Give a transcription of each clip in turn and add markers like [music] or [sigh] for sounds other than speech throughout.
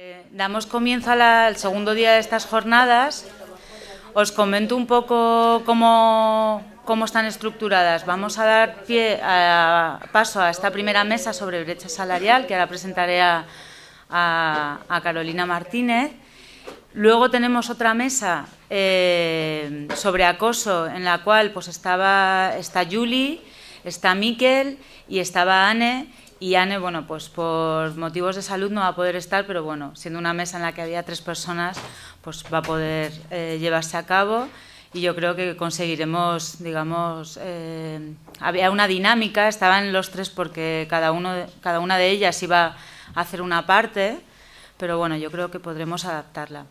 Eh, damos comienzo al segundo día de estas jornadas. Os comento un poco cómo, están estructuradas. Vamos a dar pie a, paso a esta primera mesa sobre brecha salarial, que ahora presentaré a, Carolina Martínez. Luego tenemos otra mesa eh, sobre acoso, en la cual pues estaba está Julie, está Miquel y estaba Anne y Anne, bueno, pues por motivos de salud no va a poder estar, pero bueno, siendo una mesa en la que había tres personas, pues va a poder eh, llevarse a cabo y yo creo que conseguiremos, digamos, eh, había una dinámica, estaban los tres porque cada, uno, cada una de ellas iba a hacer una parte, pero bueno, yo creo que podremos adaptarla.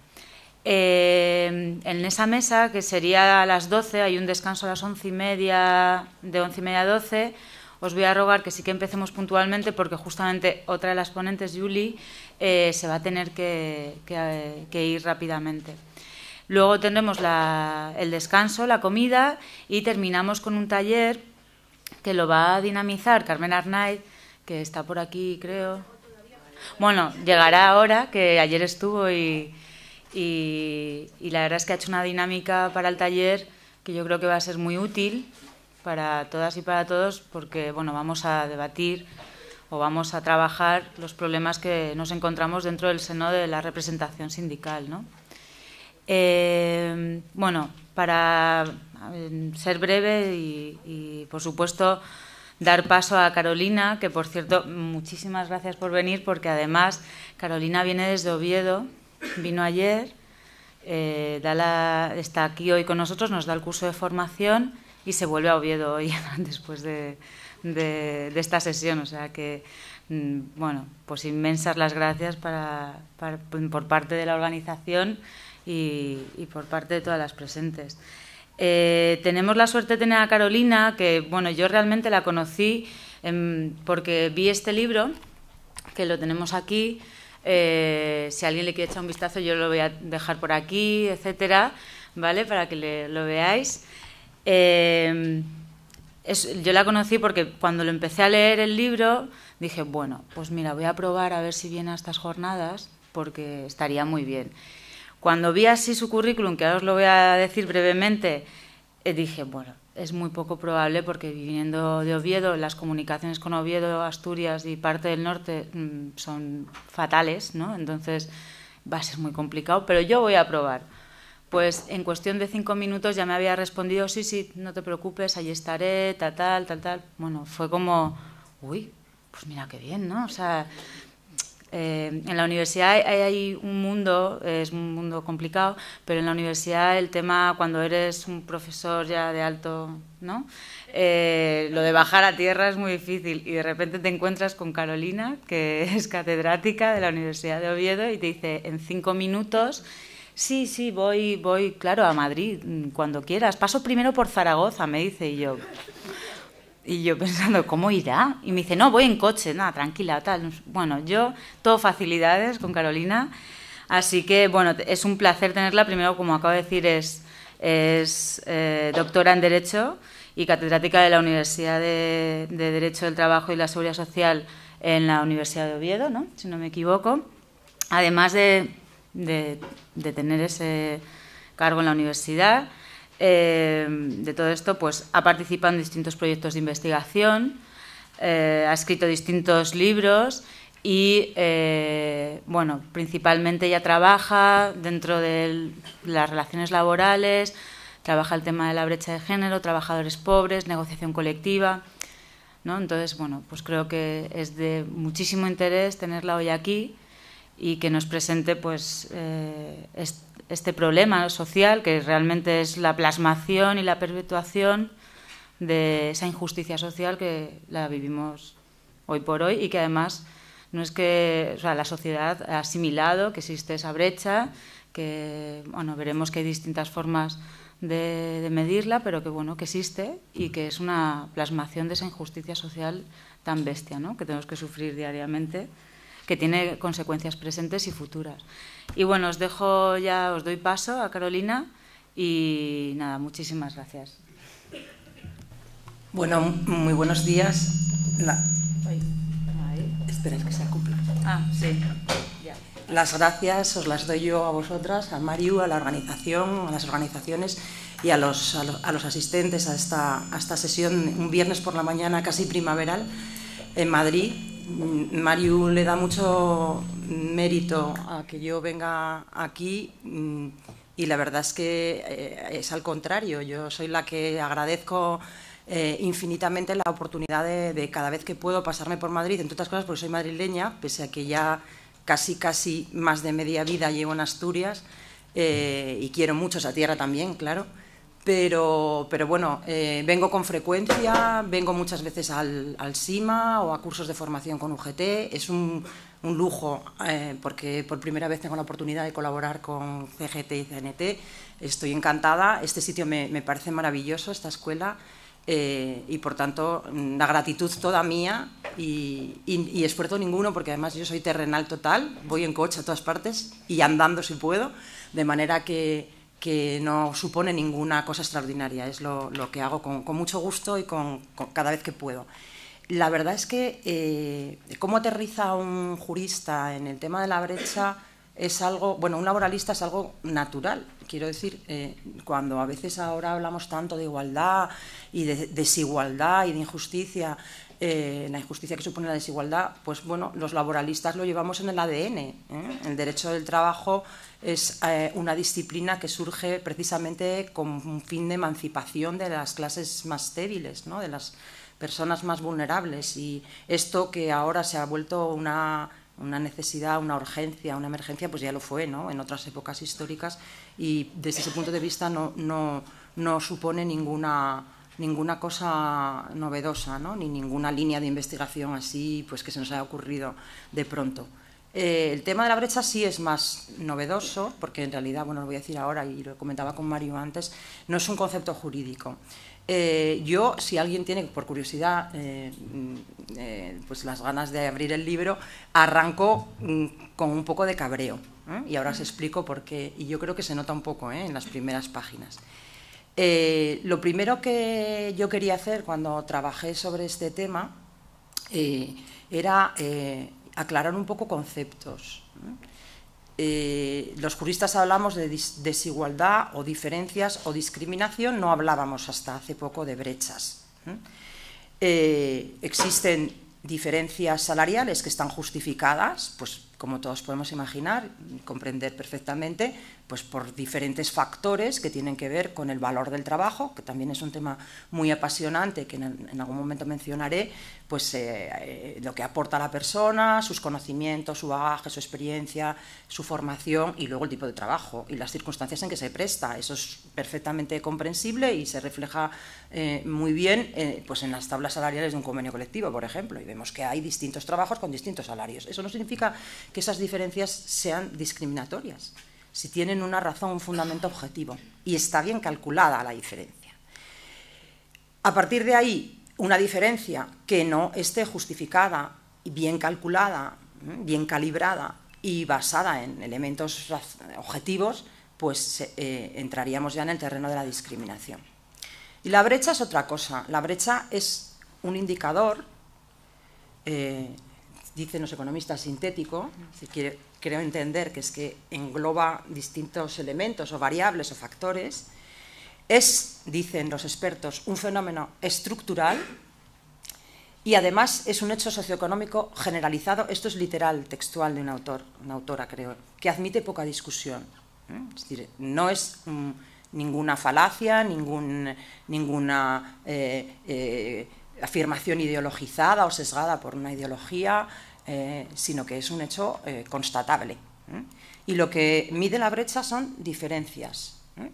Eh, en esa mesa, que sería a las 12, hay un descanso a las once y media, de once y media a 12, os voy a rogar que sí que empecemos puntualmente porque justamente otra de las ponentes, Julie, eh, se va a tener que, eh, ir rápidamente. Luego tendremos el descanso, la comida y terminamos con un taller que lo va a dinamizar Carmen Arnaiz, que está por aquí, creo. Bueno, llegará ahora, que ayer estuvo y, y la verdad es que ha hecho una dinámica para el taller que yo creo que va a ser muy útil para todas y para todos porque bueno, vamos a debatir o vamos a trabajar los problemas que nos encontramos dentro del seno de la representación sindical. ¿no? Eh, bueno, para eh, ser breve y, por supuesto, dar paso a Carolina, que, por cierto, muchísimas gracias por venir, porque además Carolina viene desde Oviedo, vino ayer, eh, está aquí hoy con nosotros, nos da el curso de formación y se vuelve a Oviedo hoy [laughs] después de, esta sesión. O sea que, mm, bueno, pues inmensas las gracias por parte de la organización y, por parte de todas las presentes. Eh, tenemos la suerte de tener a Carolina, que bueno, yo realmente la conocí em, porque vi este libro, que lo tenemos aquí. Eh, si alguien le quiere echar un vistazo, yo lo voy a dejar por aquí, etcétera, ¿vale? Para que lo veáis. Em, yo la conocí porque cuando lo empecé a leer el libro dije, bueno, pues mira, voy a probar a ver si viene a estas jornadas porque estaría muy bien. Cuando vi así su currículum, que ahora os lo voy a decir brevemente, eh, dije, bueno, es muy poco probable porque viniendo de Oviedo, las comunicaciones con Oviedo, Asturias y parte del norte mm, son fatales, ¿no? Entonces va a ser muy complicado, pero yo voy a probar pues en cuestión de cinco minutos ya me había respondido, sí, sí, no te preocupes, allí estaré, tal, tal, tal, tal. Bueno, fue como, uy, pues mira qué bien, ¿no? O sea, eh, en la universidad hay, un mundo, es un mundo complicado, pero en la universidad el tema cuando eres un profesor ya de alto, ¿no? Eh, lo de bajar a tierra es muy difícil y de repente te encuentras con Carolina, que [laughs] es catedrática de la Universidad de Oviedo, y te dice en cinco minutos Sí, sí, voy, voy, claro, a Madrid mm, cuando quieras. Paso primero por Zaragoza, me dice, y yo, y yo pensando, ¿cómo irá? Y me dice, no, voy en coche, nada, tranquila, tal. Bueno, yo, todo facilidades con Carolina. Así que, bueno, es un placer tenerla. Primero, como acabo de decir, es, eh, doctora en Derecho y catedrática de la Universidad de, de, Derecho del Trabajo y la Seguridad Social en la Universidad de Oviedo, ¿no? si no me equivoco. Además de de, tener ese cargo en la universidad. Eh, de todo esto, pues ha participado en distintos proyectos de investigación, eh, ha escrito distintos libros y, eh, bueno, principalmente ya trabaja dentro de las relaciones laborales, trabaja el tema de la brecha de género, trabajadores pobres, negociación colectiva. ¿no? Entonces, bueno, pues creo que es de muchísimo interés tenerla hoy aquí y que nos presente pues, eh, este problema social que realmente es la plasmación y la perpetuación de esa injusticia social que la vivimos hoy por hoy y que además no es que sea, la sociedad ha asimilado que existe esa brecha, que bueno, veremos que hay distintas formas de, de, medirla, pero que bueno, que existe y que es una plasmación de esa injusticia social tan bestia, ¿no? que tenemos que sufrir diariamente que tiene consecuencias presentes y futuras. Y bueno, os dejo ya, os doy paso a Carolina y nada, muchísimas gracias. Bueno, muy buenos días. Esperáis que se cumpla. Ah, sí. Las gracias os las doy yo a vosotras, a Mario, a la organización, a las organizaciones y a los, a los, asistentes a esta, a esta sesión un viernes por la mañana casi primaveral en Madrid Mariu le da mucho mérito a que yo venga aquí mm, y la verdad es que eh, es al contrario. Yo soy la que agradezco eh, infinitamente la oportunidad de, cada vez que puedo pasarme por Madrid, entre otras cosas porque soy madrileña, pese a que ya casi, casi más de media vida llevo en Asturias eh, y quiero mucho esa tierra también, claro pero, pero bueno, eh, vengo con frecuencia, vengo muchas veces al, SIMA o a cursos de formación con UGT. Es un, lujo eh, porque por primera vez tengo la oportunidad de colaborar con CGT y CNT. Estoy encantada, este sitio me, parece maravilloso, esta escuela. Eh, y por tanto, la gratitud toda mía y, y, y esfuerzo ninguno, porque además yo soy terrenal total, voy en coche a todas partes y andando si puedo, de manera que, que no supone ninguna cosa extraordinaria, es lo, que hago con, mucho gusto y con, cada vez que puedo. La verdad es que eh, cómo aterriza un jurista en el tema de la brecha es algo, bueno, un laboralista es algo natural. Quiero decir, eh, cuando a veces ahora hablamos tanto de igualdad y de desigualdad y de injusticia, eh, la injusticia que supone la desigualdad, pues bueno, los laboralistas lo llevamos en el ADN. ¿eh? El derecho del trabajo es eh, una disciplina que surge precisamente con un fin de emancipación de las clases más débiles, de las personas más vulnerables. Y esto que ahora se ha vuelto una necesidad, una urgencia, una emergencia, pues ya lo fue, En otras épocas históricas y desde ese punto de vista no supone ninguna ninguna cosa novedosa, ¿no? ni ninguna línea de investigación así pues, que se nos haya ocurrido de pronto. Eh, el tema de la brecha sí es más novedoso, porque en realidad, bueno, lo voy a decir ahora y lo comentaba con Mario antes, no es un concepto jurídico. Eh, yo, si alguien tiene, por curiosidad, eh, mm, pues las ganas de abrir el libro, arranco mm, con un poco de cabreo. Y ahora os explico por qué. Y yo creo que se nota un poco en las primeras páginas. Eh, lo primero que yo quería hacer cuando trabajé sobre este tema eh, era eh, aclarar un poco conceptos. los juristas hablamos de desigualdad o diferencias o discriminación, no hablábamos hasta hace poco de brechas. existen diferencias salariales que están justificadas, pues como todos podemos imaginar, y comprender perfectamente, pues por diferentes factores que tienen que ver con el valor del trabajo, que también es un tema muy apasionante que en, algún momento mencionaré, pues eh, eh, lo que aporta la persona, sus conocimientos, su bagaje, su experiencia, su formación y luego el tipo de trabajo y las circunstancias en que se presta. Eso es perfectamente comprensible y se refleja eh, muy bien pues, en las tablas salariales de un convenio colectivo, por ejemplo, y vemos que hay distintos trabajos con distintos salarios. Eso no significa que esas diferencias sean discriminatorias si tienen una razón, un fundamento objetivo. Y está bien calculada la diferencia. A partir de ahí, una diferencia que no esté justificada, bien calculada, bien calibrada y basada en elementos objetivos, pues eh, entraríamos ya en el terreno de la discriminación. Y la brecha es otra cosa. La brecha es un indicador, eh, dicen los economistas, sintético, si quiere, creo entender que es que engloba distintos elementos o variables o factores, es, dicen los expertos, un fenómeno estructural y además es un hecho socioeconómico generalizado, esto es literal, textual de un autor, una autora creo, que admite poca discusión. ¿eh? Es decir, no es mm, ninguna falacia, ningún, ninguna eh, eh, afirmación ideologizada o sesgada por una ideología, eh, sino que es un hecho eh, constatable. ¿eh? Y lo que mide la brecha son diferencias.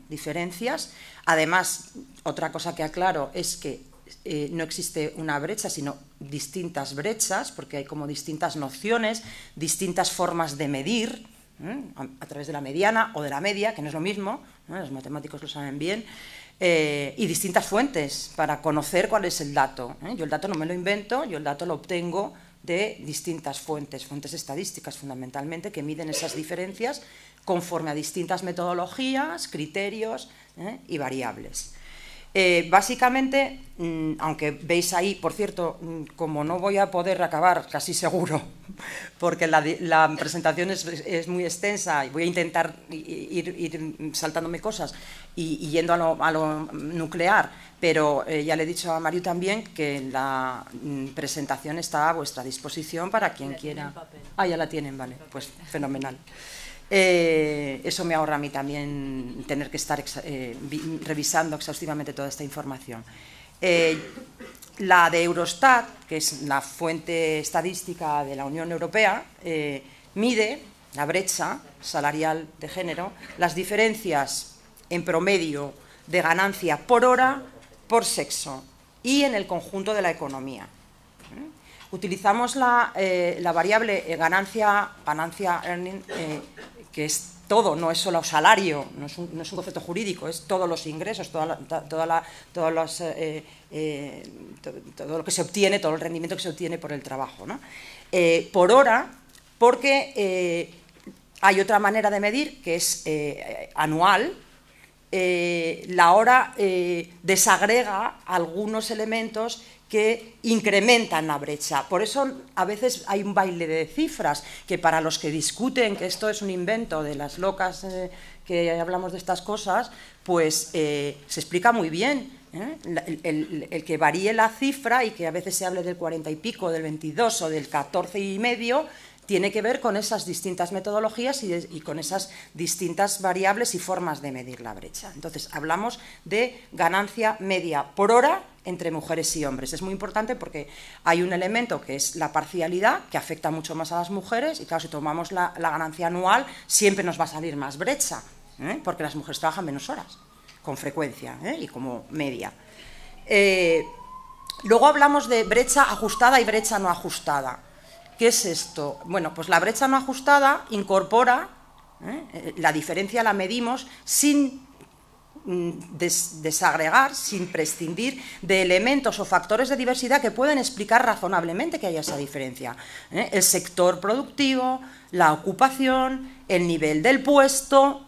Diferencias. Además, otra cosa que aclaro es que no existe una brecha, sino distintas brechas, porque hay como distintas nociones, distintas formas de medir, a, través de la mediana o de la media, que no es lo mismo, los matemáticos lo saben bien, y distintas fuentes para conocer cuál es el dato. Yo el dato no me lo invento, yo el dato lo obtengo de distintas fuentes, fuentes estadísticas fundamentalmente, que miden esas diferencias conforme a distintas metodologías, criterios ¿eh? y variables. Eh, básicamente, mm, aunque veis ahí, por cierto, mm, como no voy a poder acabar, casi seguro, [laughs] porque la, presentación es, muy extensa y voy a intentar ir, saltándome cosas y, yendo a lo, nuclear, pero eh, ya le he dicho a Mario también que la mm, presentación está a vuestra disposición para quien quiera. Ah, ya la tienen, vale, pues fenomenal. Eh, eso me ahorra a mí también tener que estar eh, revisando exhaustivamente toda esta información. Eh, la de Eurostat, que es la fuente estadística de la Unión Europea, mide la brecha salarial de género, las diferencias en promedio de ganancia por hora por sexo y en el conjunto de la economía utilizamos la, eh, variable eh, ganancia, ganancia earning, eh, que es todo, no es solo salario, no es, un, concepto jurídico, es todos los ingresos, toda todo, lo que se obtiene, todo el rendimiento que se obtiene por el trabajo. por hora, porque hay otra manera de medir, que es anual, la hora desagrega algunos elementos que incrementan la brecha. Por eso a veces hay un baile de cifras que para los que discuten que esto es un invento de las locas eh, que hablamos de estas cosas, pues eh, se explica muy bien. ¿eh? El, que varíe la cifra y que a veces se hable del 40 y pico, del 22 o del 14 y medio, tiene que ver con esas distintas metodologías y, con esas distintas variables y formas de medir la brecha. Entonces, hablamos de ganancia media por hora entre mujeres y hombres. Es muy importante porque hay un elemento que es la parcialidad, que afecta mucho más a las mujeres, y claro, si tomamos la, ganancia anual, siempre nos va a salir más brecha, ¿eh? porque las mujeres trabajan menos horas, con frecuencia ¿eh? y como media. Eh, luego hablamos de brecha ajustada y brecha no ajustada. ¿Qué es esto? Bueno, pues la brecha no ajustada incorpora, ¿eh? Eh, la diferencia la medimos sin mm, desagregar, sin prescindir de elementos o factores de diversidad que pueden explicar razonablemente que haya esa diferencia. ¿eh? El sector productivo, la ocupación, el nivel del puesto,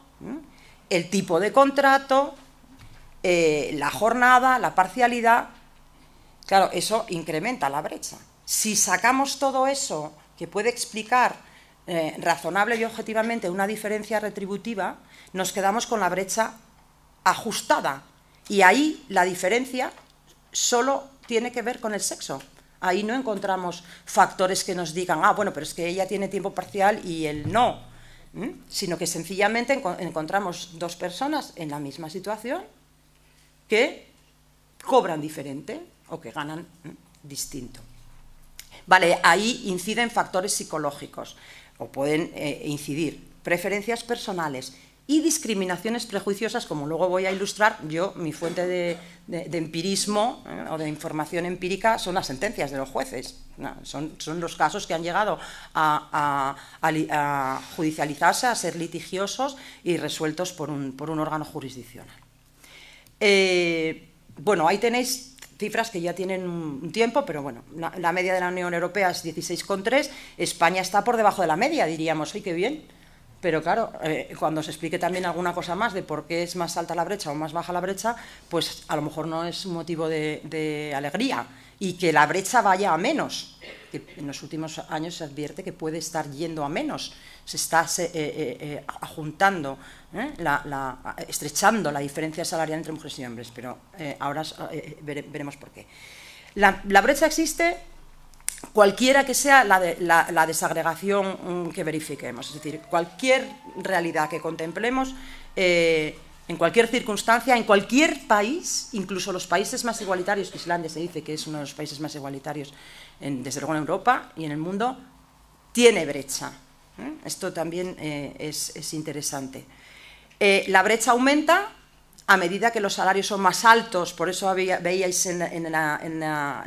el tipo de contrato, la jornada, la parcialidad. Claro, eso incrementa la brecha. Si sacamos todo eso que puede explicar eh, razonable y objetivamente una diferencia retributiva, nos quedamos con la brecha ajustada. Y ahí la diferencia solo tiene que ver con el sexo. Ahí no encontramos factores que nos digan, ah, bueno, pero es que ella tiene tiempo parcial y él no. Sino que sencillamente encontramos dos personas en la misma situación que cobran diferente o que ganan distinto. Vale, ahí inciden factores psicológicos o pueden eh, incidir preferencias personales y discriminaciones prejuiciosas, como luego voy a ilustrar, yo mi fuente de, empirismo eh, o de información empírica son las sentencias de los jueces, son, los casos que han llegado a, judicializarse, a ser litigiosos y resueltos por un, órgano jurisdiccional. Eh, bueno, ahí tenéis cifras que ya tienen un tiempo, pero bueno, la, media de la Unión Europea es 16,3, España está por debajo de la media, diríamos, ¡ay, qué bien! pero claro, eh, cuando se explique también alguna cosa más de por qué es más alta la brecha o más baja la brecha, pues a lo mejor no es motivo de, alegría y que la brecha vaya a menos. Que en los últimos años se advierte que puede estar yendo a menos, se está eh, eh, ajuntando, la, estrechando la diferencia salarial entre mujeres y hombres, pero ahora veremos por qué. la brecha existe cualquiera que sea la, desagregación mm, que verifiquemos, es decir, cualquier realidad que contemplemos, eh, en cualquier circunstancia, en cualquier país, incluso los países más igualitarios, Islandia se dice que es uno de los países más igualitarios, desde luego en Europa y en el mundo, tiene brecha. ¿eh? Esto también eh, es, interesante. la brecha aumenta a medida que los salarios son más altos, por eso veíais en, en, el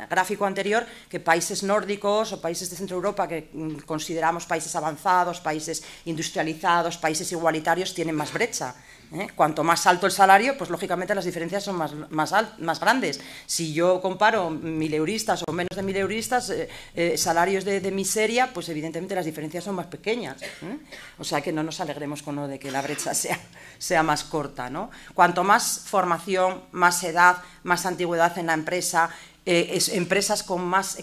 gráfico anterior que países nórdicos o países de Centro Europa que mm, consideramos países avanzados, países industrializados, países igualitarios, tienen más brecha. ¿eh? Cuanto más alto el salario, pues lógicamente las diferencias son más, grandes. Si yo comparo mil euristas o menos de mil euristas, eh, eh, salarios de, miseria, pues evidentemente las diferencias son más pequeñas. O sea que no nos alegremos con lo de que la brecha [laughs] sea, más corta. ¿no? Cuanto más formación, más edad, más antigüedad en la empresa, empresas con más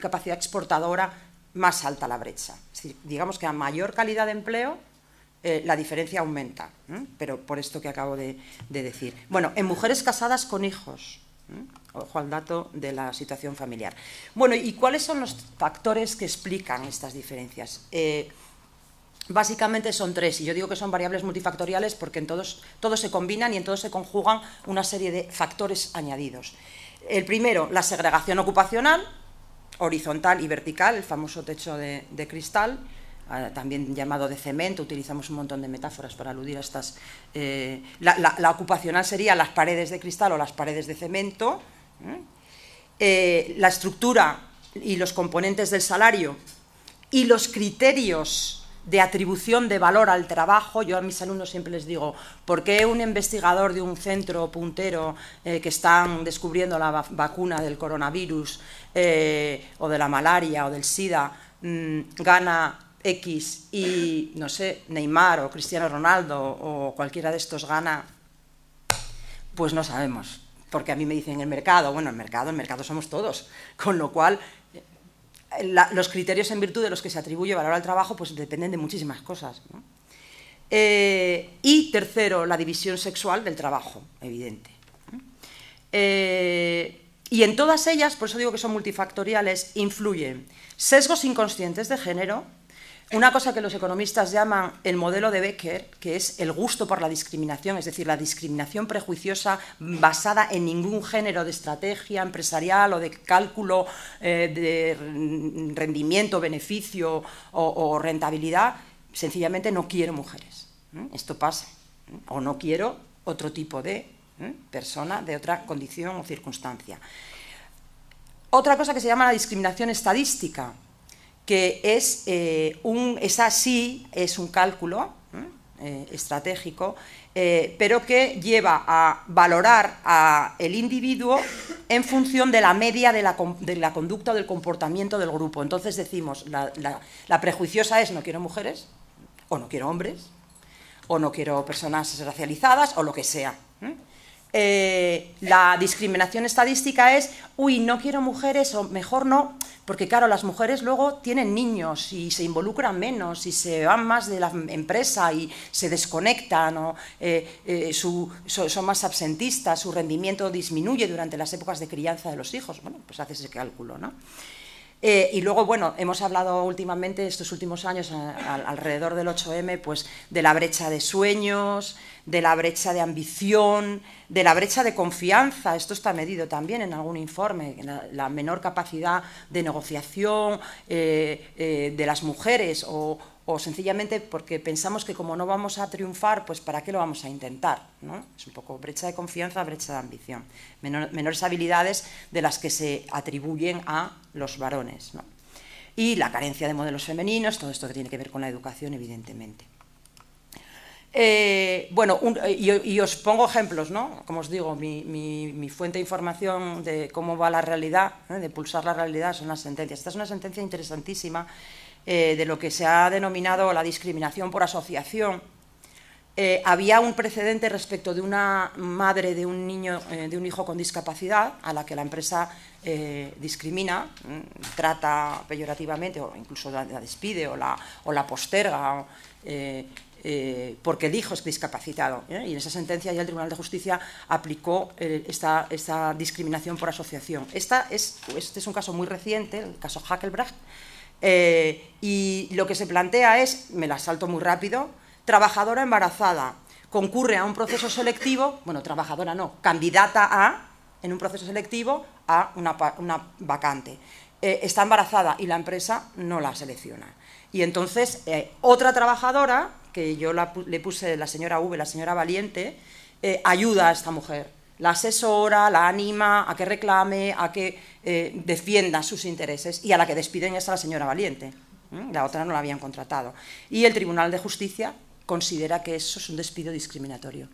capacidad exportadora, más alta la brecha. digamos que a mayor calidad de empleo, eh, la diferencia aumenta, ¿eh? pero por esto que acabo de, decir. Bueno, en mujeres casadas con hijos, ¿eh? ojo al dato de la situación familiar. Bueno, ¿y cuáles son los factores que explican estas diferencias? Básicamente son tres, y yo digo que son variables multifactoriales porque en todos, se combinan y en todos se conjugan una serie de factores añadidos. El primero, la segregación ocupacional, horizontal y vertical, el famoso techo de cristal también llamado de cemento, utilizamos un montón de metáforas para aludir a estas... Eh, la, ocupacional sería las paredes de cristal o las paredes de cemento. ¿eh? Eh, la estructura y los componentes del salario y los criterios de atribución de valor al trabajo, yo a mis alumnos siempre les digo, ¿por qué un investigador de un centro puntero que están descubriendo la vacuna del coronavirus o de la malaria o del SIDA mm, gana X y, no sé, Neymar o Cristiano Ronaldo o cualquiera de estos gana, pues no sabemos. Porque a mí me dicen el mercado, bueno, el mercado, el mercado somos todos. Con lo cual, los criterios en virtud de los que se atribuye valor al trabajo pues dependen de muchísimas cosas. Eh, y tercero, la división sexual del trabajo, evidente. Eh, y en todas ellas, por eso digo que son multifactoriales, influyen sesgos inconscientes de género, una cosa que los economistas llaman el modelo de Becker, que es el gusto por la discriminación, es decir, la discriminación prejuiciosa basada en ningún género de estrategia empresarial o de cálculo eh, de rendimiento, beneficio o, rentabilidad, sencillamente no quiero mujeres. ¿eh? Esto pasa. ¿eh? O no quiero otro tipo de persona de otra condición o circunstancia. Otra cosa que se llama la discriminación estadística, que es eh, un, es así es un cálculo ¿eh? Eh, estratégico, eh, pero que lleva a valorar a el individuo en función de la media de la, conducta o del comportamiento del grupo. Entonces decimos, la prejuiciosa es no quiero mujeres, o no quiero hombres, o no quiero personas racializadas, o lo que sea. Eh, la discriminación estadística es, uy, no quiero mujeres o mejor no, porque claro, las mujeres luego tienen niños y se involucran menos y se van más de la empresa y se desconectan o eh, eh, son más absentistas, su rendimiento disminuye durante las épocas de crianza de los hijos. Bueno, pues haces ese cálculo, ¿no? Eh, y luego, bueno, hemos hablado últimamente, estos últimos años, alrededor del 8M, pues de la brecha de sueños, de la brecha de ambición, de la brecha de confianza. Esto está medido también en algún informe, la, menor capacidad de negociación eh, eh, de las mujeres o, o sencillamente porque pensamos que como no vamos a triunfar, pues ¿para qué lo vamos a intentar? ¿no? Es un poco brecha de confianza, brecha de ambición, menores habilidades de las que se atribuyen a los varones. Y la carencia de modelos femeninos, todo esto que tiene que ver con la educación, evidentemente. Eh, bueno, eh, y, os pongo ejemplos, ¿no? Como os digo, mi, fuente de información de cómo va la realidad, de pulsar la realidad, son las sentencias. Esta es una sentencia interesantísima eh, de lo que se ha denominado la discriminación por asociación, eh, había un precedente respecto de una madre de un niño, eh, de un hijo con discapacidad, a la que la empresa discrimina, mm, trata peyorativamente o incluso la, despide o la, posterga. porque dijo hijo es discapacitado. Y en esa sentencia ya el Tribunal de Justicia aplicó esta, discriminación por asociación. este es un caso muy reciente, el caso Hackelbracht, eh, y lo que se plantea es, me la salto muy rápido, trabajadora embarazada concurre a un proceso selectivo, bueno, trabajadora no, candidata a, en un proceso selectivo, a una, vacante. Eh, está embarazada y la empresa no la selecciona. Y entonces, eh, otra trabajadora, que yo le puse la señora V, la señora Valiente, ayuda a esta mujer la asesora, la anima a que reclame, a que eh, defienda sus intereses y a la que despiden es a la señora Valiente. La otra no la habían contratado. Y el Tribunal de Justicia considera que eso es un despido discriminatorio,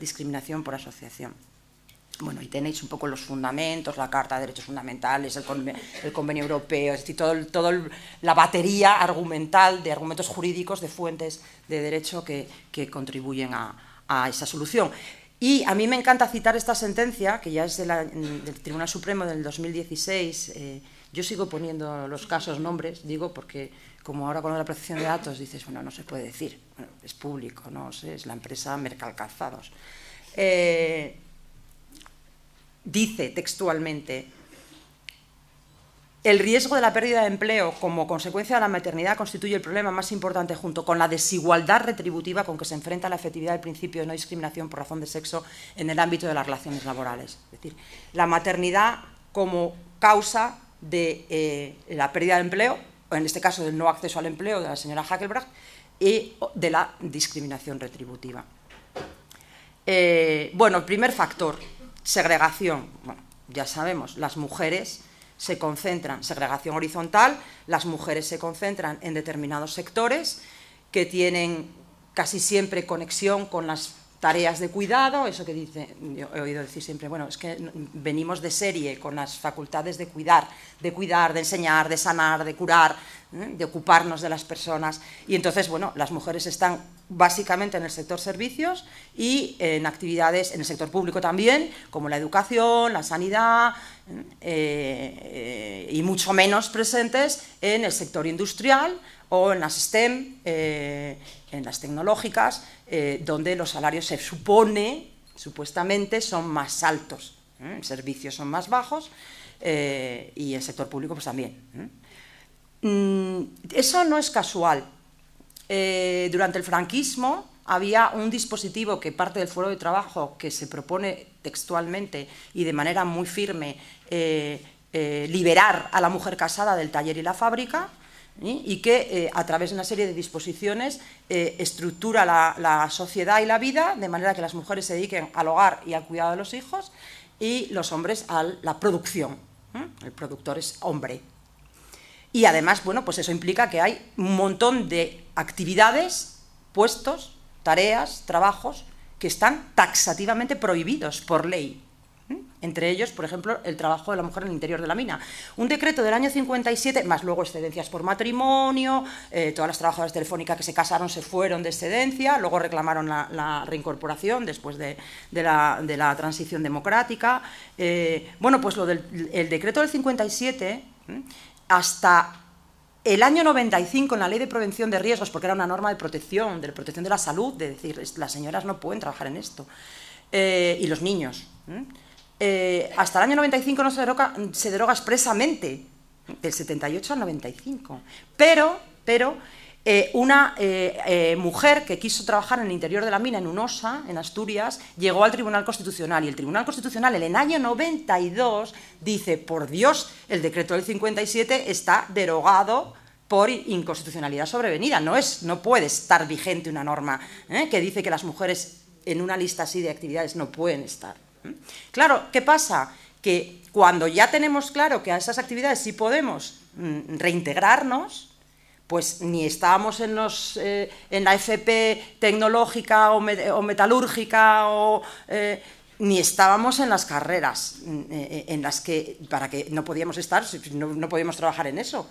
discriminación por asociación. Bueno, y tenéis un poco los fundamentos, la Carta de Derechos Fundamentales, el, convenio, europeo, es decir, toda la batería argumental de argumentos jurídicos, de fuentes de derecho que, contribuyen a esa solución. Y a mí me encanta citar esta sentencia, que ya es del Tribunal Supremo del 2016. Eh, yo sigo poniendo los casos nombres, digo, porque como ahora con la protección de datos dices, bueno, no se puede decir, es público, no sé, es la empresa Mercal eh, dice textualmente, el riesgo de la pérdida de empleo como consecuencia de la maternidad constituye el problema más importante junto con la desigualdad retributiva con que se enfrenta la efectividad del principio de no discriminación por razón de sexo en el ámbito de las relaciones laborales. Es decir, la maternidad como causa de eh, la pérdida de empleo, o en este caso del no acceso al empleo de la señora Hackelbrach, y de la discriminación retributiva. Eh, bueno, el primer factor, segregación. ya sabemos, las mujeres se concentran, segregación horizontal, las mujeres se concentran en determinados sectores que tienen casi siempre conexión con las tareas de cuidado, eso que dice, he oído decir siempre, bueno, es que venimos de serie con las facultades de cuidar, de cuidar, de enseñar, de sanar, de curar, ¿eh? de ocuparnos de las personas. Y entonces, bueno, las mujeres están básicamente en el sector servicios y en actividades en el sector público también, como la educación, la sanidad, ¿eh? Eh, y mucho menos presentes en el sector industrial o en las STEM, en las tecnológicas, donde los salarios se supone, supuestamente, son más altos, servicios son más bajos y el sector público pues también. Mm, eso no es casual. Eh, durante el franquismo había un dispositivo que parte del foro de trabajo que se propone textualmente y de manera muy firme eh, eh, liberar a la mujer casada del taller y la fábrica y que a través de una serie de disposiciones estructura la sociedad y la vida de manera que las mujeres se dediquen al hogar y al cuidado de los hijos y los hombres a la producción. El productor es hombre, y además, bueno, pues eso implica que hay un montón de actividades, puestos, tareas, trabajos que están taxativamente prohibidos por ley. ¿Mm? Entre ellos, por ejemplo, el trabajo de la mujer en el interior de la mina. Un decreto del año 57, más luego excedencias por matrimonio, eh, todas las trabajadoras telefónicas que se casaron se fueron de excedencia, luego reclamaron la, reincorporación después de, la, transición democrática. Eh, bueno, pues lo del el decreto del 57 hasta el año 95 en la ley de prevención de riesgos, porque era una norma de protección, de protección de la salud, de decir, las señoras no pueden trabajar en esto, eh, y los niños. Eh, hasta el año 95 no se deroga, se deroga expresamente, del 78 al 95. Pero, pero eh, una eh, eh, mujer que quiso trabajar en el interior de la mina, en Unosa, en Asturias, llegó al Tribunal Constitucional y el Tribunal Constitucional en el año 92 dice, por Dios, el decreto del 57 está derogado por inconstitucionalidad sobrevenida. No, es, no puede estar vigente una norma que dice que las mujeres en una lista así de actividades no pueden estar. Claro, ¿qué pasa? Que cuando ya tenemos claro que a esas actividades sí podemos mm, reintegrarnos, pues ni estábamos en, los, eh, en la FP tecnológica o, metalúrgica o, eh, ni estábamos en las carreras mm, eh, en las que para que no podíamos estar no, podíamos trabajar en eso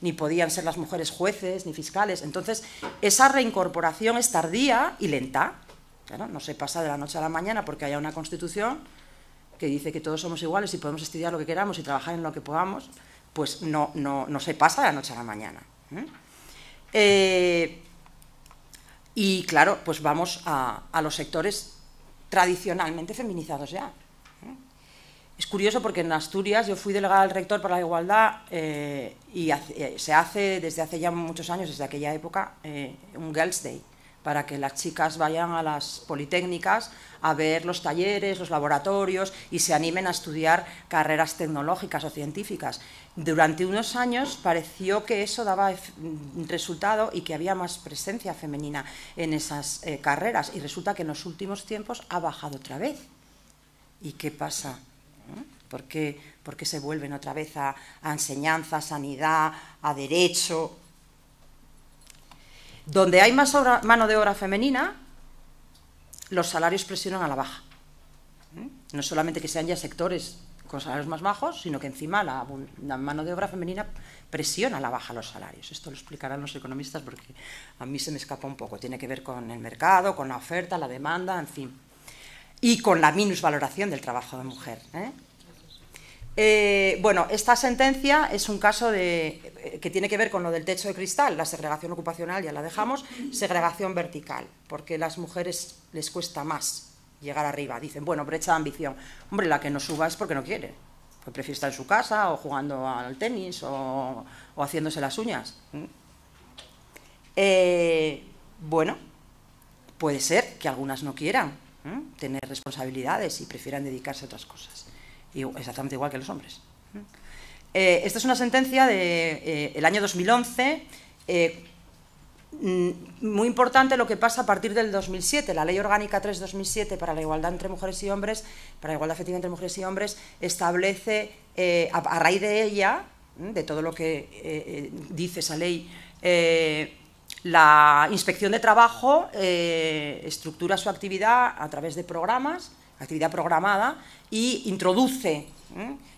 ni podían ser las mujeres jueces ni fiscales entonces esa reincorporación es tardía y lenta no se pasa de la noche a la mañana porque hay una constitución que dice que todos somos iguales y podemos estudiar lo que queramos y trabajar en lo que podamos pues no, no, no se pasa de la noche a la mañana ¿Mm? Eh, y claro, pues vamos a, los sectores tradicionalmente feminizados ya. ¿eh? Es curioso porque en Asturias yo fui delegada al rector para la igualdad eh, y se hace desde hace ya muchos años, desde aquella época, un Girls Day, para que las chicas vayan a las politécnicas a ver los talleres, los laboratorios y se animen a estudiar carreras tecnológicas o científicas. Durante unos años pareció que eso daba mm, resultado y que había más presencia femenina en esas eh, carreras y resulta que en los últimos tiempos ha bajado otra vez. ¿Y qué pasa? ¿Eh? ¿Por qué, se vuelven otra vez a, enseñanza, a sanidad, a derecho? Donde hay más mano de obra femenina, los salarios presionan a la baja. ¿Eh? No solamente que sean ya sectores con salarios más bajos, sino que encima la, mano de obra femenina presiona a la baja los salarios. Esto lo explicarán los economistas porque a mí se me escapa un poco. Tiene que ver con el mercado, con la oferta, la demanda, en fin. Y con la minusvaloración del trabajo de mujer. ¿eh? Eh, bueno, esta sentencia es un caso eh, que tiene que ver con lo del techo de cristal, la segregación ocupacional ya la dejamos, segregación vertical, porque a las mujeres les cuesta más llegar arriba. Dicen, bueno, brecha de ambición. Hombre, la que no suba es porque no quiere, porque prefiere estar en su casa o jugando al tenis o, haciéndose las uñas. ¿Mm? Eh, bueno, puede ser que algunas no quieran tener responsabilidades y prefieran dedicarse a otras cosas exactamente igual que los hombres. ¿Mm? Eh, esta es una sentencia del de, eh, año 2011, eh, mm, muy importante lo que pasa a partir del 2007. La Ley Orgánica 3-2007 para la igualdad entre mujeres y hombres, para la igualdad efectiva entre mujeres y hombres, establece, eh, a, raíz de ella, de todo lo que dice esa ley, la inspección de trabajo estructura su actividad a través de programas actividad programada, y introduce ¿eh?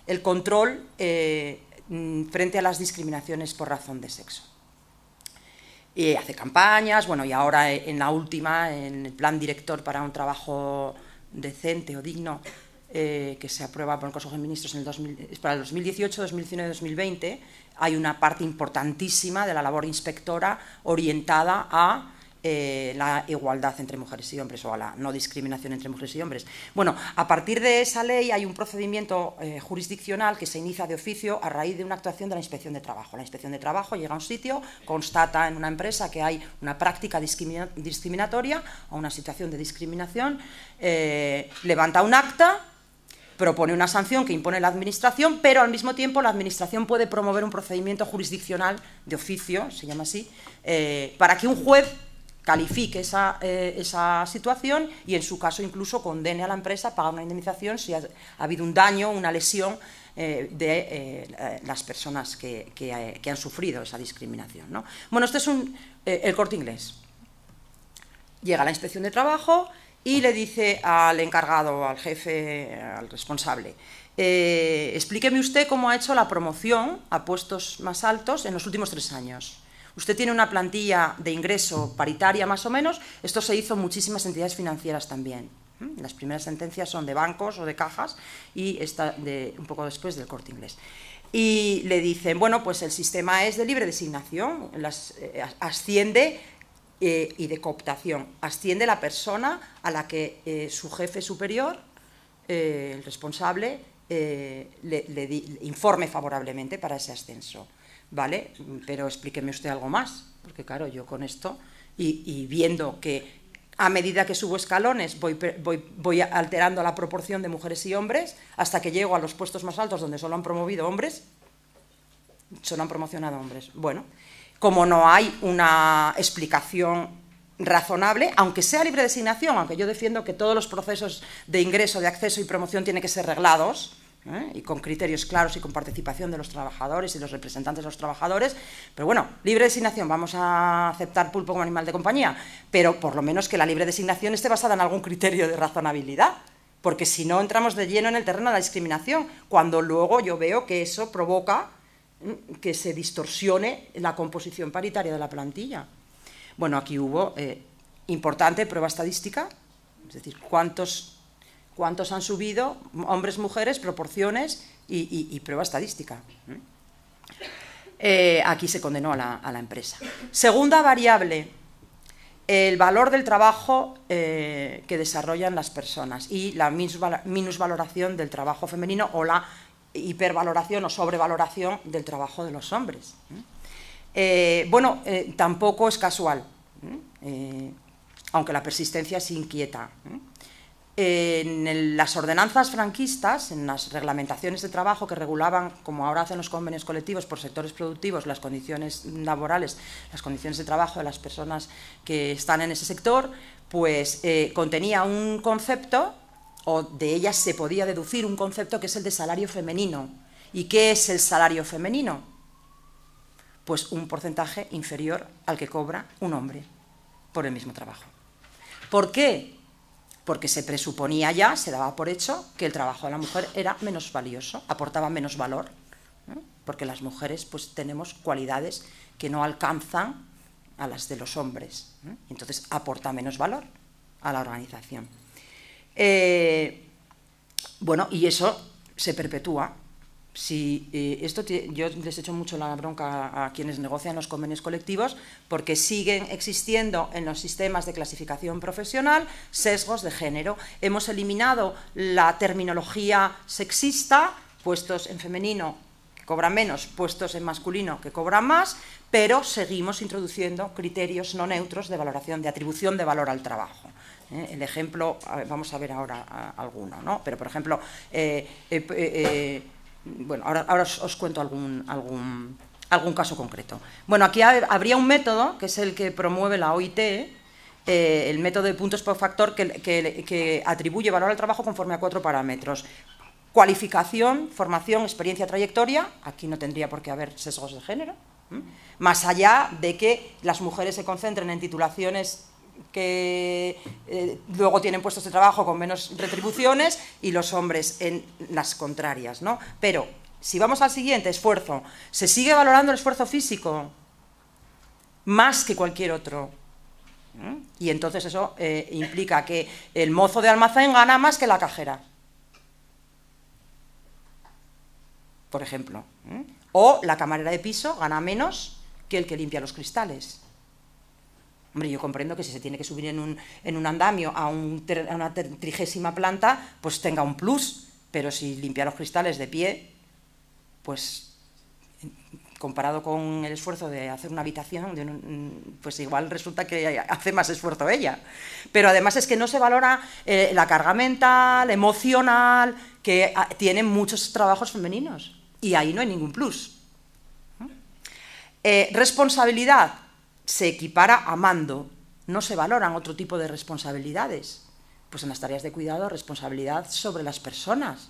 el control eh, mm, frente a las discriminaciones por razón de sexo. hace campañas, bueno, y ahora eh, en la última, en el plan director para un trabajo decente o digno, que se aprueba por el Consejo de Ministros en el para el 2018, 2019 y 2020, hay una parte importantísima de la labor inspectora orientada a eh, la igualdad entre mujeres y hombres o a la no discriminación entre mujeres y hombres. Bueno, a partir de esa ley hay un procedimiento eh, jurisdiccional que se inicia de oficio a raíz de una actuación de la Inspección de Trabajo. La Inspección de Trabajo llega a un sitio, constata en una empresa que hay una práctica discriminatoria o una situación de discriminación, eh, levanta un acta propone una sanción que impone la Administración, pero al mismo tiempo la Administración puede promover un procedimiento jurisdiccional de oficio, se llama así, para que un juez califique eh, esa, situación y en su caso incluso condene a la empresa a pagar una indemnización si ha, habido un daño, una lesión eh, de eh, las personas que, han sufrido esa discriminación. ¿no? Bueno, este es un, el corte inglés. Llega la inspección de trabajo y le dice al encargado, al jefe, al responsable, explíqueme usted cómo ha hecho la promoción a puestos más altos en los últimos tres años. Usted tiene una plantilla de ingreso paritaria más o menos, esto se hizo en muchísimas entidades financieras también. ¿Mm? Las primeras sentencias son de bancos o de cajas y está de, un poco después del corte inglés. Y le dicen, bueno, pues el sistema es de libre designación, eh, asciende eh, y de cooptación, asciende la persona a la que eh, su jefe superior, el responsable, le informe favorablemente para ese ascenso. ¿vale? Pero explíqueme usted algo más, porque claro, yo con esto y, viendo que a medida que subo escalones voy, voy, voy, alterando la proporción de mujeres y hombres hasta que llego a los puestos más altos donde solo han promovido hombres, solo han promocionado hombres. Bueno, como no hay una explicación razonable, aunque sea libre designación, aunque yo defiendo que todos los procesos de ingreso, de acceso y promoción tienen que ser reglados, ¿eh? y con criterios claros y con participación de los trabajadores y los representantes de los trabajadores. Pero bueno, libre designación, vamos a aceptar pulpo como animal de compañía, pero por lo menos que la libre designación esté basada en algún criterio de razonabilidad porque si no entramos de lleno en el terreno de la discriminación, cuando luego yo veo que eso provoca que se distorsione la composición paritaria de la plantilla. Bueno, aquí hubo eh, importante prueba estadística, es decir, cuántos cuántos han subido, hombres, mujeres, proporciones y, prueba estadística. ¿eh? Eh, aquí se condenó a la, empresa. Segunda variable, el valor del trabajo eh, que desarrollan las personas y la minusvaloración del trabajo femenino o la hipervaloración o sobrevaloración del trabajo de los hombres. bueno, tampoco es casual, aunque la persistencia es inquieta en las ordenanzas franquistas, en las reglamentaciones de trabajo que regulaban, como ahora hacen los convenios colectivos por sectores productivos, las condiciones laborales, las condiciones de trabajo de las personas que están en ese sector, pues eh, contenía un concepto, o de ellas se podía deducir un concepto que es el de salario femenino. ¿Y qué es el salario femenino? Pues un porcentaje inferior al que cobra un hombre por el mismo trabajo. ¿Por qué? porque se presuponía ya, se daba por hecho, que el trabajo de la mujer era menos valioso, aportaba menos valor, porque las mujeres pues tenemos cualidades que no alcanzan a las de los hombres, entonces aporta menos valor a la organización. Eh, bueno, y eso se perpetúa si, eh, esto yo les echo mucho la bronca a, quienes negocian los convenios colectivos porque siguen existiendo en los sistemas de clasificación profesional sesgos de género. Hemos eliminado la terminología sexista, puestos en femenino que cobran menos, puestos en masculino que cobran más, pero seguimos introduciendo criterios no neutros de valoración, de atribución de valor al trabajo. ¿eh? el ejemplo, vamos a ver ahora alguno, ¿no? pero por ejemplo, eh, bueno, ahora, ahora os, cuento algún, algún, caso concreto. Bueno, aquí habría un método, que es el que promueve la OIT, eh, el método de puntos por factor que, atribuye valor al trabajo conforme a cuatro parámetros. Cualificación, formación, experiencia, trayectoria. Aquí no tendría por qué haber sesgos de género. Más allá de que las mujeres se concentren en titulaciones que eh, luego tienen puestos de trabajo con menos retribuciones y los hombres en las contrarias, ¿no? Pero si vamos al siguiente esfuerzo, se sigue valorando el esfuerzo físico más que cualquier otro. ¿Mm? Y entonces eso eh, implica que el mozo de almacén gana más que la cajera. Por ejemplo. ¿Mm? O la camarera de piso gana menos que el que limpia los cristales. Hombre, yo comprendo que si se tiene que subir en un, andamio a, una trigésima planta, pues tenga un plus, pero si limpia los cristales de pie, pues comparado con el esfuerzo de hacer una habitación, pues igual resulta que hace más esfuerzo ella. Pero además es que no se valora eh, la carga mental, emocional, que ah, tienen muchos trabajos femeninos. Y ahí no hay ningún plus. Eh, responsabilidad se equipara a mando. No se valoran otro tipo de responsabilidades. Pues en las tareas de cuidado, responsabilidad sobre las personas.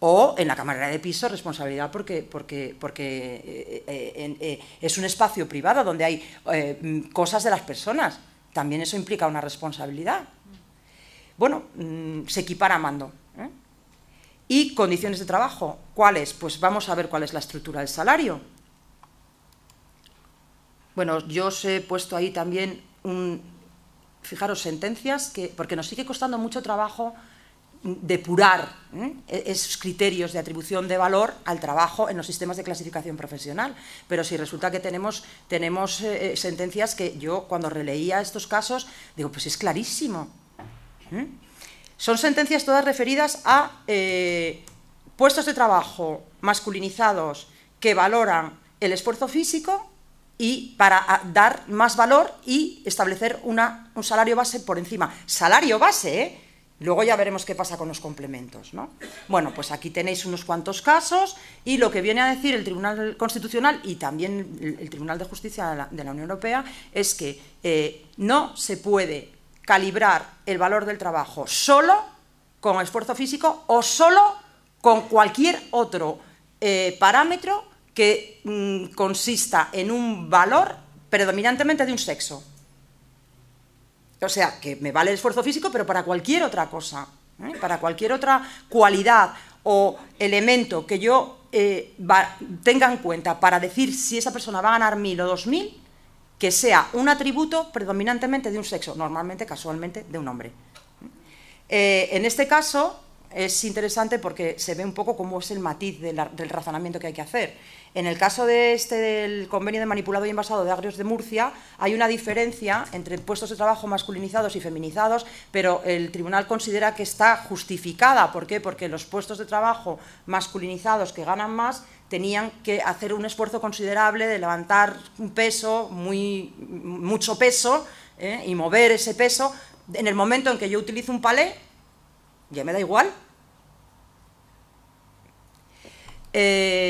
O en la camarera de piso, responsabilidad porque, porque, eh, eh, eh, es un espacio privado donde hay cosas de las personas. También eso implica una responsabilidad. Bueno, mm, se equipara a mando. ¿Y condiciones de trabajo? ¿Cuáles? Pues vamos a ver cuál es la estructura del salario bueno, yo os he puesto ahí también un, fijaros, sentencias que, porque nos sigue costando mucho trabajo depurar ¿eh? e, esos criterios de atribución de valor al trabajo en los sistemas de clasificación profesional. Pero si resulta que tenemos, tenemos eh, eh, sentencias que yo cuando releía estos casos digo, pues es clarísimo. Son sentencias todas referidas a puestos de trabajo masculinizados que valoran el esfuerzo físico y para ah, dar más valor y establecer una, un salario base por encima. Salario base, ¿eh? Luego ya veremos qué pasa con los complementos, ¿no? Bueno, pues aquí tenéis unos cuantos casos y lo que viene a decir el Tribunal Constitucional y también el Tribunal de Justicia de la, Unión Europea es que eh, no se puede calibrar el valor del trabajo solo con esfuerzo físico o solo con cualquier otro eh, parámetro que mm, consista en un valor predominantemente de un sexo. O sea, que me vale el esfuerzo físico, pero para cualquier otra cosa, ¿eh? para cualquier otra cualidad o elemento que yo eh, tenga en cuenta para decir si esa persona va a ganar mil o dos mil, que sea un atributo predominantemente de un sexo, normalmente, casualmente, de un hombre. ¿Eh? en este caso es interesante porque se ve un poco cómo es el matiz del razonamiento que hay que hacer. En el caso de este del convenio de manipulado y envasado de agrios de Murcia, hay una diferencia entre puestos de trabajo masculinizados y feminizados, pero el tribunal considera que está justificada. ¿Por qué? Porque los puestos de trabajo masculinizados que ganan más tenían que hacer un esfuerzo considerable de levantar un peso, muy, mucho peso, ¿eh? y mover ese peso. En el momento en que yo utilizo un palé, ya me da igual. Eh,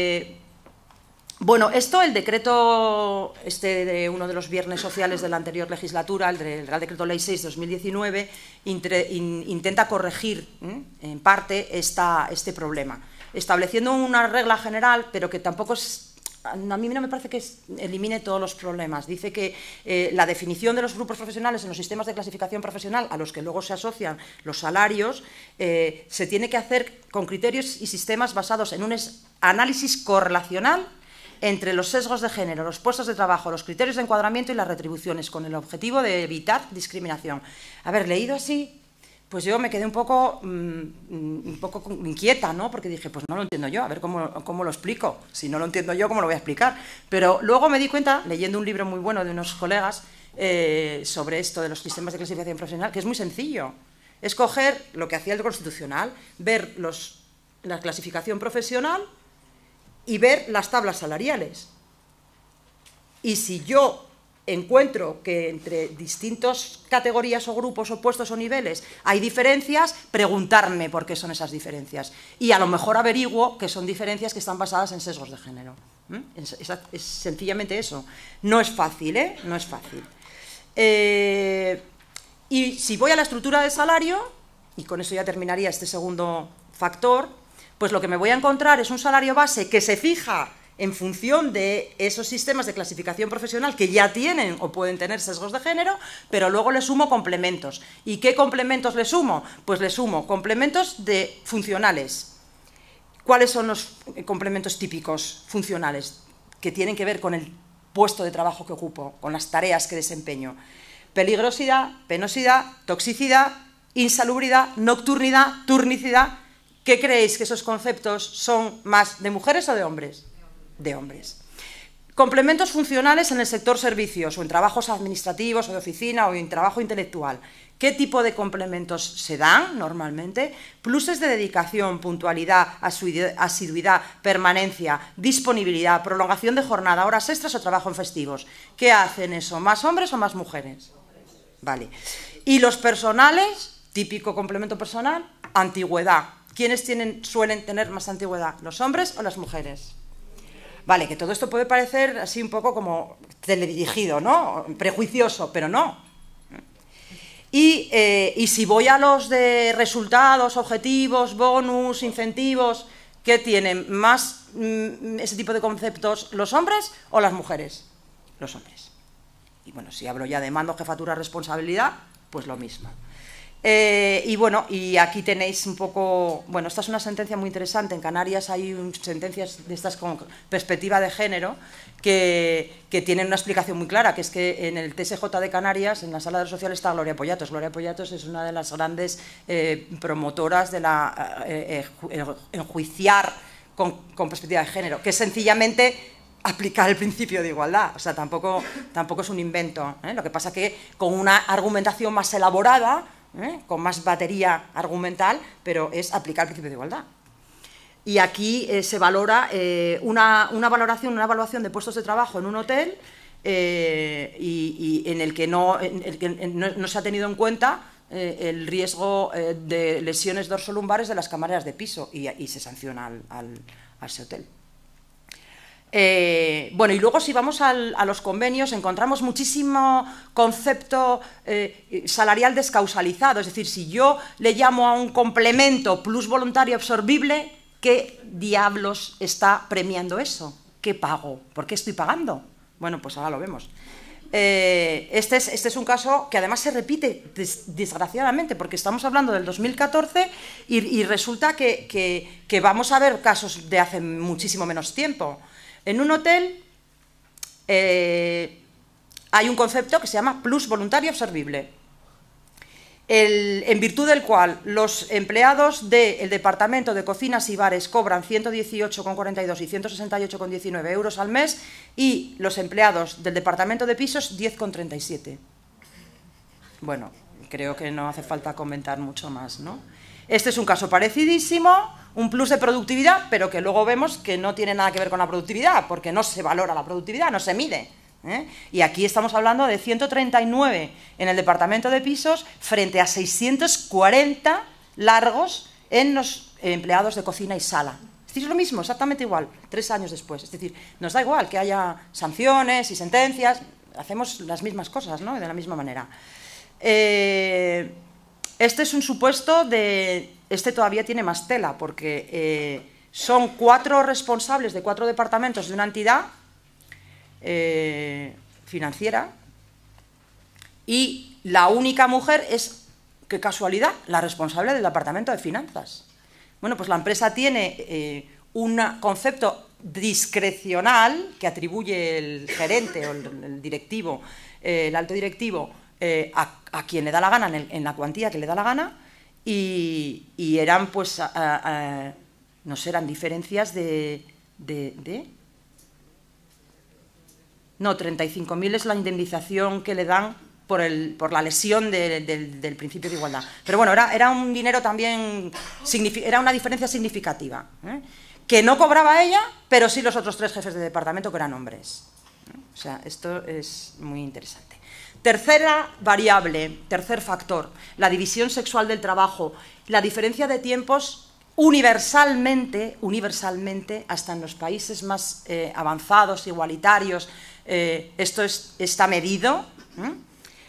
bueno, esto, el decreto, este de uno de los viernes sociales de la anterior legislatura, el, Real Decreto Ley 6 de 2019, intenta corregir ¿eh? en parte este problema, estableciendo una regla general, pero que tampoco es, a mí no me parece que elimine todos los problemas. Dice que eh, la definición de los grupos profesionales en los sistemas de clasificación profesional a los que luego se asocian los salarios eh, se tiene que hacer con criterios y sistemas basados en un análisis correlacional entre los sesgos de género, los puestos de trabajo, los criterios de encuadramiento y las retribuciones, con el objetivo de evitar discriminación. Haber leído así, pues yo me quedé un poco, mm, un poco inquieta, ¿no? Porque dije, pues no lo entiendo yo, a ver cómo, lo explico. Si no lo entiendo yo, ¿cómo lo voy a explicar? Pero luego me di cuenta, leyendo un libro muy bueno de unos colegas eh, sobre esto de los sistemas de clasificación profesional, que es muy sencillo. escoger lo que hacía el constitucional, ver los, la clasificación profesional y ver las tablas salariales. Y si yo encuentro que entre distintas categorías o grupos o puestos o niveles hay diferencias, preguntarme por qué son esas diferencias. Y a lo mejor averiguo que son diferencias que están basadas en sesgos de género. Es, sencillamente eso. No es fácil, ¿eh? No es fácil. Eh, y si voy a la estructura del salario, y con eso ya terminaría este segundo factor, pues lo que me voy a encontrar es un salario base que se fija en función de esos sistemas de clasificación profesional que ya tienen o pueden tener sesgos de género, pero luego le sumo complementos. ¿Y qué complementos le sumo? Pues le sumo complementos de funcionales. ¿Cuáles son los complementos típicos funcionales que tienen que ver con el puesto de trabajo que ocupo, con las tareas que desempeño? Peligrosidad, penosidad, toxicidad, insalubridad, nocturnidad, turnicidad, ¿Qué creéis que esos conceptos son más de mujeres o de hombres? De hombres. Complementos funcionales en el sector servicios o en trabajos administrativos o de oficina o en trabajo intelectual. ¿Qué tipo de complementos se dan normalmente? Pluses de dedicación, puntualidad, asiduidad, permanencia, disponibilidad, prolongación de jornada, horas extras o trabajo en festivos. ¿Qué hacen eso? ¿Más hombres o más mujeres? Vale. Y los personales, típico complemento personal, antigüedad, ¿quiénes suelen tener más antigüedad, los hombres o las mujeres? Vale, que todo esto puede parecer así un poco como teledirigido, ¿no? Prejuicioso, pero no. Y, eh, si voy a los de resultados, objetivos, bonus, incentivos, ¿qué tienen más mm, ese tipo de conceptos los hombres o las mujeres? Los hombres. Y bueno, si hablo ya de mando, jefatura, responsabilidad, pues lo mismo. Eh, y bueno, y aquí tenéis un poco, bueno, esta es una sentencia muy interesante, en Canarias hay sentencias de estas con perspectiva de género que, que, tienen una explicación muy clara, que es que en el TSJ de Canarias, en la sala de los social, está Gloria Poyatos, Gloria Poyatos es una de las grandes eh, promotoras de la eh, enjuiciar con, con perspectiva de género, que es sencillamente aplicar el principio de igualdad. O sea, tampoco, tampoco es un invento. Lo que pasa que con una argumentación más elaborada ¿eh? con más batería argumental, pero es aplicar el principio de igualdad. Y aquí eh, se valora eh, una, valoración, una evaluación de puestos de trabajo en un hotel y, en el que, no, se ha tenido en cuenta el riesgo de lesiones dorsolumbares de las camareras de piso y, se sanciona al, al, ese hotel. Eh, bueno, y luego si vamos a los convenios encontramos muchísimo concepto eh, salarial descausalizado, es decir, si yo le llamo a un complemento plus voluntario absorbible, ¿qué diablos está premiando eso? ¿Qué pago? ¿Por qué estoy pagando? Bueno, pues ahora lo vemos. Eh, este, este, es, un caso que además se repite desgraciadamente, porque estamos hablando del 2014 y, resulta que, vamos a ver casos de hace muchísimo menos tiempo. En un hotel eh, hay un concepto que se llama plus voluntario absorbible, en virtud del cual los empleados del Departamento de Cocinas y Bares cobran 118,42 y 168,19 euros al mes y los empleados del Departamento de Pisos 10,37. Bueno, creo que no hace falta comentar mucho más, ¿no? Este es un caso parecidísimo un plus de productividad, pero que luego vemos que no tiene nada que ver con la productividad, porque no se valora la productividad, no se mide. ¿eh? Y aquí estamos hablando de 139 en el departamento de pisos frente a 640 largos en los empleados de cocina y sala. Es decir, lo mismo, exactamente igual, tres años después. Es decir, nos da igual que haya sanciones y sentencias, hacemos las mismas cosas, ¿no? De la misma manera. Eh, este es un supuesto de... Este todavía tiene más tela, porque eh, son cuatro responsables de cuatro departamentos de una entidad eh, financiera y la única mujer es, qué casualidad, la responsable del departamento de finanzas. Bueno, pues la empresa tiene eh, un concepto discrecional que atribuye el gerente o el, el directivo, el alto directivo, a a quien le da la gana, en, la cuantía que le da la gana, y, eran, pues, no sé, eran diferencias de, no, 35.000 es la indemnización que le dan por, por la lesión del, principio de igualdad. Pero bueno, era, era un dinero también, era una diferencia significativa, ¿eh? que no cobraba ella, pero sí los otros tres jefes de departamento que eran hombres. ¿eh? O sea, esto es muy interesante. Tercera variable, tercer factor, la división sexual del trabajo, la diferencia de tiempos universalmente, universalmente, hasta en los países más eh, avanzados, igualitarios, eh, esto está medido.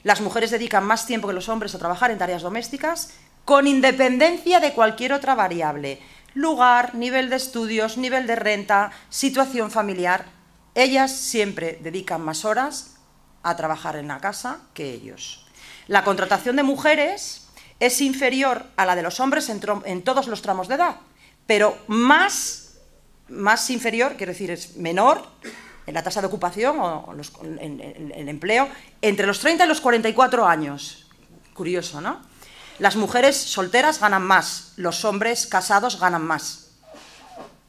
Las mujeres dedican más tiempo que los hombres a trabajar en tareas domésticas, con independencia de cualquier otra variable, lugar, nivel de estudios, nivel de renta, situación familiar. Ellas siempre dedican más horas a trabajar en la casa que ellos. La contratación de mujeres es inferior a la de los hombres en, todos los tramos de edad, pero más, más inferior, quiero decir, es menor en la tasa de ocupación o en, el empleo entre los 30 y los 44 años. Curioso, ¿no? Las mujeres solteras ganan más, los hombres casados ganan más.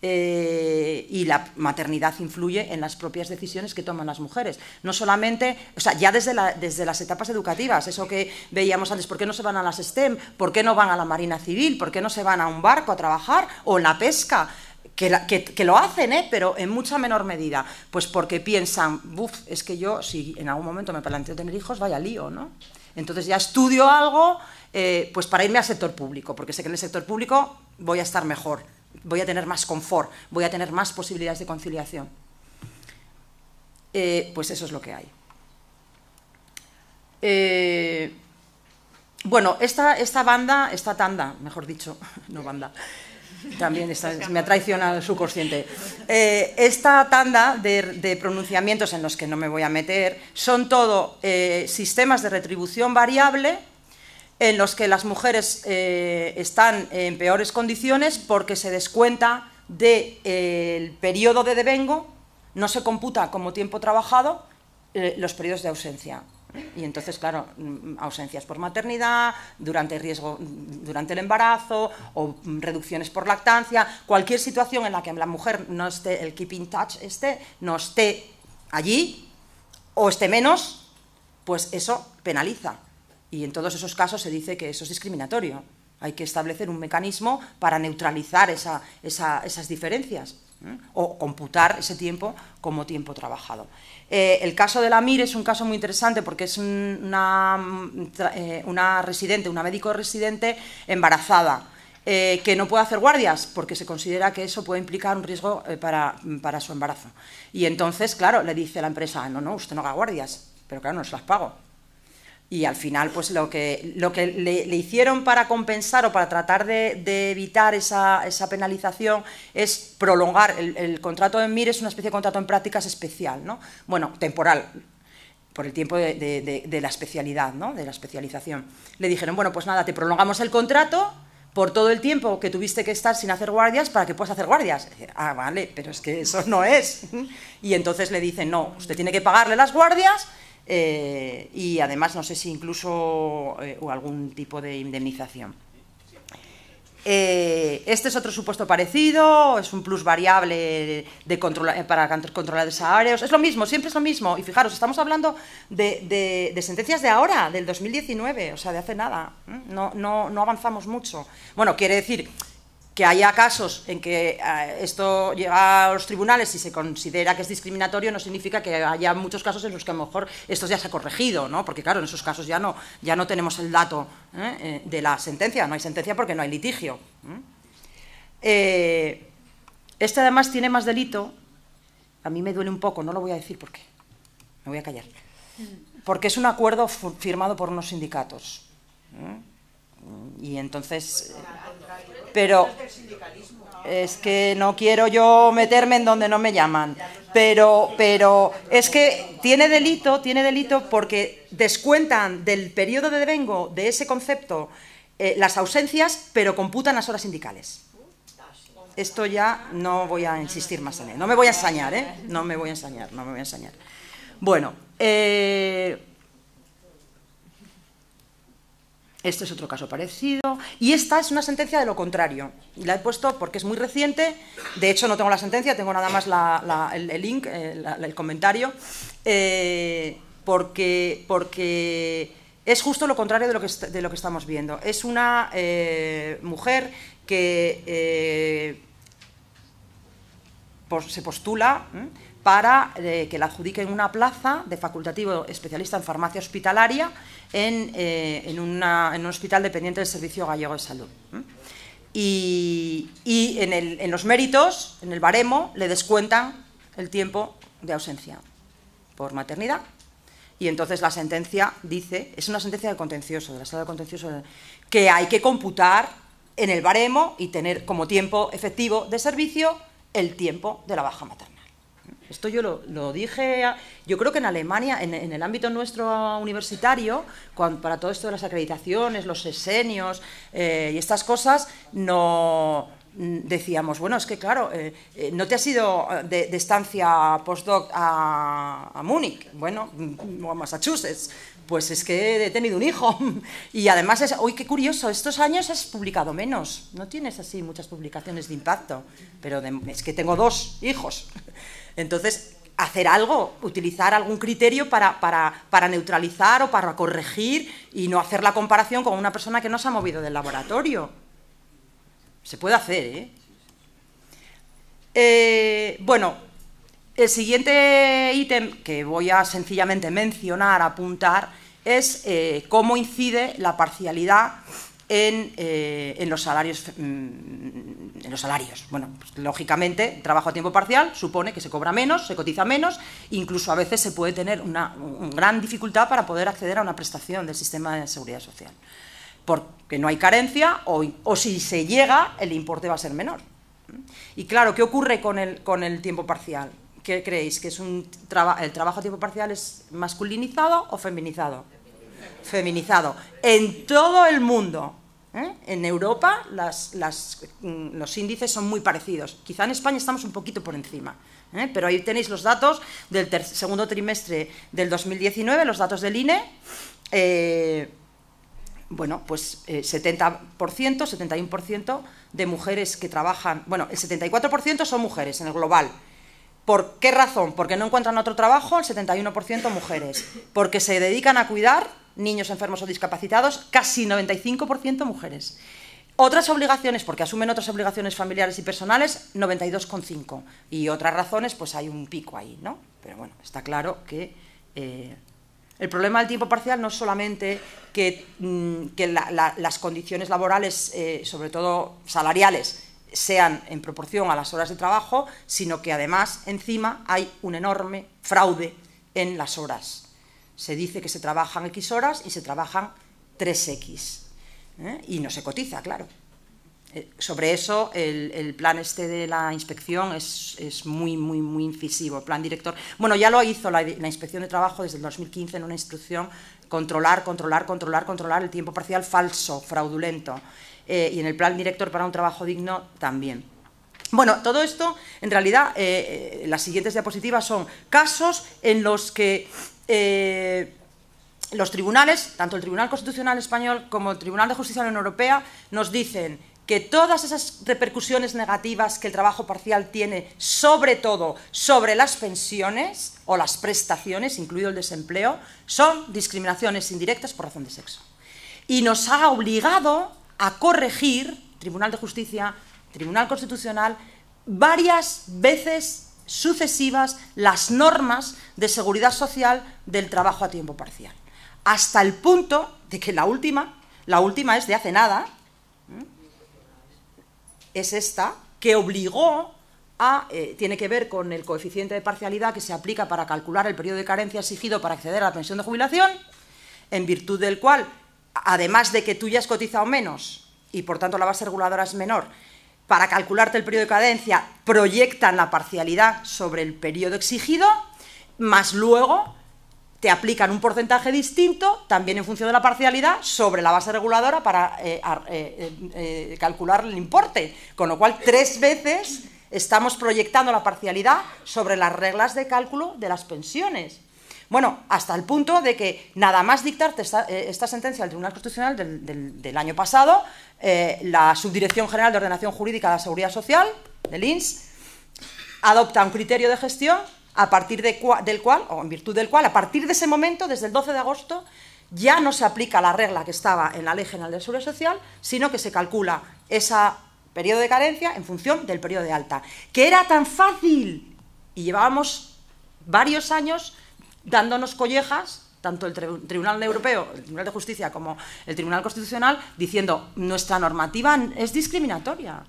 Eh, y la maternidad influye en las propias decisiones que toman las mujeres. No solamente, o sea, ya desde, desde las etapas educativas, eso que veíamos antes, ¿por qué no se van a las STEM? ¿Por qué no van a la Marina Civil? ¿Por qué no se van a un barco a trabajar o en la pesca? Que, lo hacen, ¿eh? pero en mucha menor medida. Pues porque piensan, buf, es que yo, si en algún momento me planteo tener hijos, vaya lío, ¿no? Entonces ya estudio algo eh, pues para irme al sector público, porque sé que en el sector público voy a estar mejor voy a tener más confort, voy a tener más posibilidades de conciliación. Eh, pues eso es lo que hay. Eh, bueno, esta, banda, esta tanda, mejor dicho, [laughs] no banda, también me ha traicionado el subconsciente. Eh, esta tanda de, pronunciamientos en los que no me voy a meter son todo sistemas de retribución variable en los que las mujeres eh, están en peores condiciones porque se descuenta del de, eh, periodo de devengo, no se computa como tiempo trabajado eh, los periodos de ausencia. Y entonces, claro, mm, ausencias por maternidad, durante el riesgo, mm, durante el embarazo, o mm, reducciones por lactancia, cualquier situación en la que la mujer no esté, el keeping touch esté, no esté allí, o esté menos, pues eso penaliza. Y en todos esos casos se dice que eso es discriminatorio. Hay que establecer un mecanismo para neutralizar esas diferencias ¿eh? o computar ese tiempo como tiempo trabajado. Eh, el caso de la MIR es un caso muy interesante porque es una, eh, una residente, una médico residente embarazada. que no puede hacer guardias porque se considera que eso puede implicar un riesgo para, para, su embarazo. Y entonces, claro, le dice a la empresa, ah, no, no, usted no haga guardias, pero claro, no se las pago y al final pues lo que, lo que le, hicieron para compensar o para tratar de, evitar esa, penalización es prolongar el, contrato de MIR es una especie de contrato en prácticas especial, ¿no? Bueno, temporal, por el tiempo de, de la especialidad, ¿no? De la especialización. Le dijeron, bueno, pues nada, te prolongamos el contrato por todo el tiempo que tuviste que estar sin hacer guardias para que puedas hacer guardias. Ah, vale, pero es que eso no es. [laughs] Y entonces le dicen, no, usted tiene que pagarle las guardias eh, y además no sé si incluso eh, o algún tipo de indemnización. Eh, este es otro supuesto parecido, es un plus variable de para controlar desahucios. Es lo mismo, siempre es lo mismo. Y fijaros, estamos hablando de, sentencias de ahora, del 2019, o sea, de hace nada. No, no, no avanzamos mucho. Bueno, quiere decir que haya casos en que eh, esto llega a los tribunales y se considera que es discriminatorio no significa que haya muchos casos en los que a lo mejor esto ya se ha corregido, ¿no? porque claro, en esos casos ya no, ya no tenemos el dato ¿eh? Eh, de la sentencia, no hay sentencia porque no hay litigio. este además tiene más delito, a mí me duele un poco, no lo voy a decir porque me voy a callar, porque es un acuerdo firmado por unos sindicatos. Y entonces pero es que no quiero yo meterme en donde no me llaman, pero, pero es que tiene delito, tiene delito porque descuentan del periodo de devengo de ese concepto eh, las ausencias, pero computan las horas sindicales. Esto ya no voy a insistir más en él. No me voy a ensañar, ¿eh? No me voy a ensañar, no me voy a ensañar. Bueno, eh, Este es otro caso parecido. Y esta es una sentencia de lo contrario. La he puesto porque es muy reciente. De hecho, no tengo la sentencia, tengo nada más el, link, eh, el, comentario. Eh, porque, porque es justo lo contrario de lo que, de lo que estamos viendo. Es una eh, mujer que se postula para eh, que la adjudiquen una plaza de facultativo especialista en farmacia hospitalaria en, eh, un hospital dependiente del Servicio Gallego de Salud. Y, en, en, los méritos, en el baremo, le descuentan el tiempo de ausencia por maternidad. Y entonces la sentencia dice, es una sentencia de contencioso, de la sala de contencioso, que hay que computar en el baremo y tener como tiempo efectivo de servicio el tiempo de la baja materna. Esto yo lo, dije, yo creo que en Alemania, en, el ámbito nuestro universitario, para todo esto de las acreditaciones, los esenios eh, y estas cosas, no mm, decíamos, bueno, es que claro, eh, eh, no te has ido de, estancia postdoc a, Múnich, bueno, mm, o a Massachusetts, pues es que he tenido un hijo. [laughs] Y además, es, uy, qué curioso, estos años has publicado menos, no tienes así muchas publicaciones de impacto, pero es que tengo dos hijos. Entonces, hacer algo, utilizar algún criterio para, neutralizar o para corregir y no hacer la comparación con una persona que no se ha movido del laboratorio. Se puede hacer, ¿eh? eh bueno, el siguiente ítem que voy a sencillamente mencionar, apuntar, es eh, cómo incide la parcialidad eh, en, los salarios. Mm, en los salarios. Bueno, pues, lógicamente, trabajo a tiempo parcial supone que se cobra menos, se cotiza menos, incluso a veces se puede tener una, gran dificultad para poder acceder a una prestación del sistema de seguridad social. Porque no hay carencia o, o si se llega, el importe va a ser menor. Y claro, ¿qué ocurre con el, con el tiempo parcial? ¿Qué creéis? ¿Que es un el trabajo a tiempo parcial es masculinizado o feminizado? Feminizado. En todo el mundo. ¿Eh? En Europa mm, los índices son muy parecidos. Quizá en España estamos un poquito por encima, ¿eh? pero ahí tenéis los datos del segundo trimestre del 2019, los datos del INE. Eh, bueno, pues 70%, 71% de mujeres que trabajan, bueno, el 74% son mujeres en el global. ¿Por qué razón? Porque no encuentran otro trabajo, el 71% mujeres. Porque se dedican a cuidar niños enfermos o discapacitados, casi 95% mujeres. Otras obligaciones, porque asumen otras obligaciones familiares y personales, 92,5. Y otras razones, pues hay un pico ahí, ¿no? Pero bueno, está claro que eh, el problema del tiempo parcial no es solamente que, mm, las condiciones laborales, eh, sobre todo salariales, sean en proporción a las horas de trabajo, sino que además, encima, hay un enorme fraude en las horas se dice que se trabajan X horas y se trabajan 3X. ¿eh? Y no se cotiza, claro. Eh, sobre eso, el, plan este de la inspección es, muy, muy, muy incisivo. plan director. Bueno, ya lo hizo la, inspección de trabajo desde el 2015 en una instrucción: controlar, controlar, controlar, controlar el tiempo parcial falso, fraudulento. Eh, y en el plan director para un trabajo digno también. Bueno, todo esto, en realidad, las siguientes diapositivas son casos en los que eh, los tribunales, tanto el Tribunal Constitucional Español como el Tribunal de Justicia de la Unión Europea, nos dicen que todas esas repercusiones negativas que el trabajo parcial tiene, sobre todo sobre las pensiones o las prestaciones, incluido el desempleo, son discriminaciones indirectas por razón de sexo. Y nos ha obligado a corregir, Tribunal de Justicia, Tribunal Constitucional, varias veces sucesivas las normas de seguridad social del trabajo a tiempo parcial. Hasta el punto de que la última, la última es de hace nada, ¿eh? es esta, que obligó a, eh, tiene que ver con el coeficiente de parcialidad que se aplica para calcular el periodo de carencia exigido para acceder a la pensión de jubilación, en virtud del cual, además de que tú ya has cotizado menos y por tanto la base reguladora es menor, para calcularte el periodo de cadencia, proyectan la parcialidad sobre el periodo exigido, más luego te aplican un porcentaje distinto, también en función de la parcialidad, sobre la base reguladora para eh, eh, eh, calcular el importe. Con lo cual, tres veces estamos proyectando la parcialidad sobre las reglas de cálculo de las pensiones. Bueno, hasta el punto de que nada más dictarte esta, eh, sentencia del Tribunal Constitucional del, año pasado, eh, la Subdirección General de Ordenación Jurídica de la Seguridad Social, del INS, adopta un criterio de gestión a partir del cual, o en virtud del cual, a partir de ese momento, desde el 12 de agosto, ya no se aplica la regla que estaba en la Ley General de Seguridad Social, sino que se calcula ese periodo de carencia en función del periodo de alta, que era tan fácil y llevábamos varios años dándonos collejas tanto el Tribunal Europeo, el Tribunal de Justicia como el Tribunal Constitucional, diciendo nuestra normativa es discriminatoria.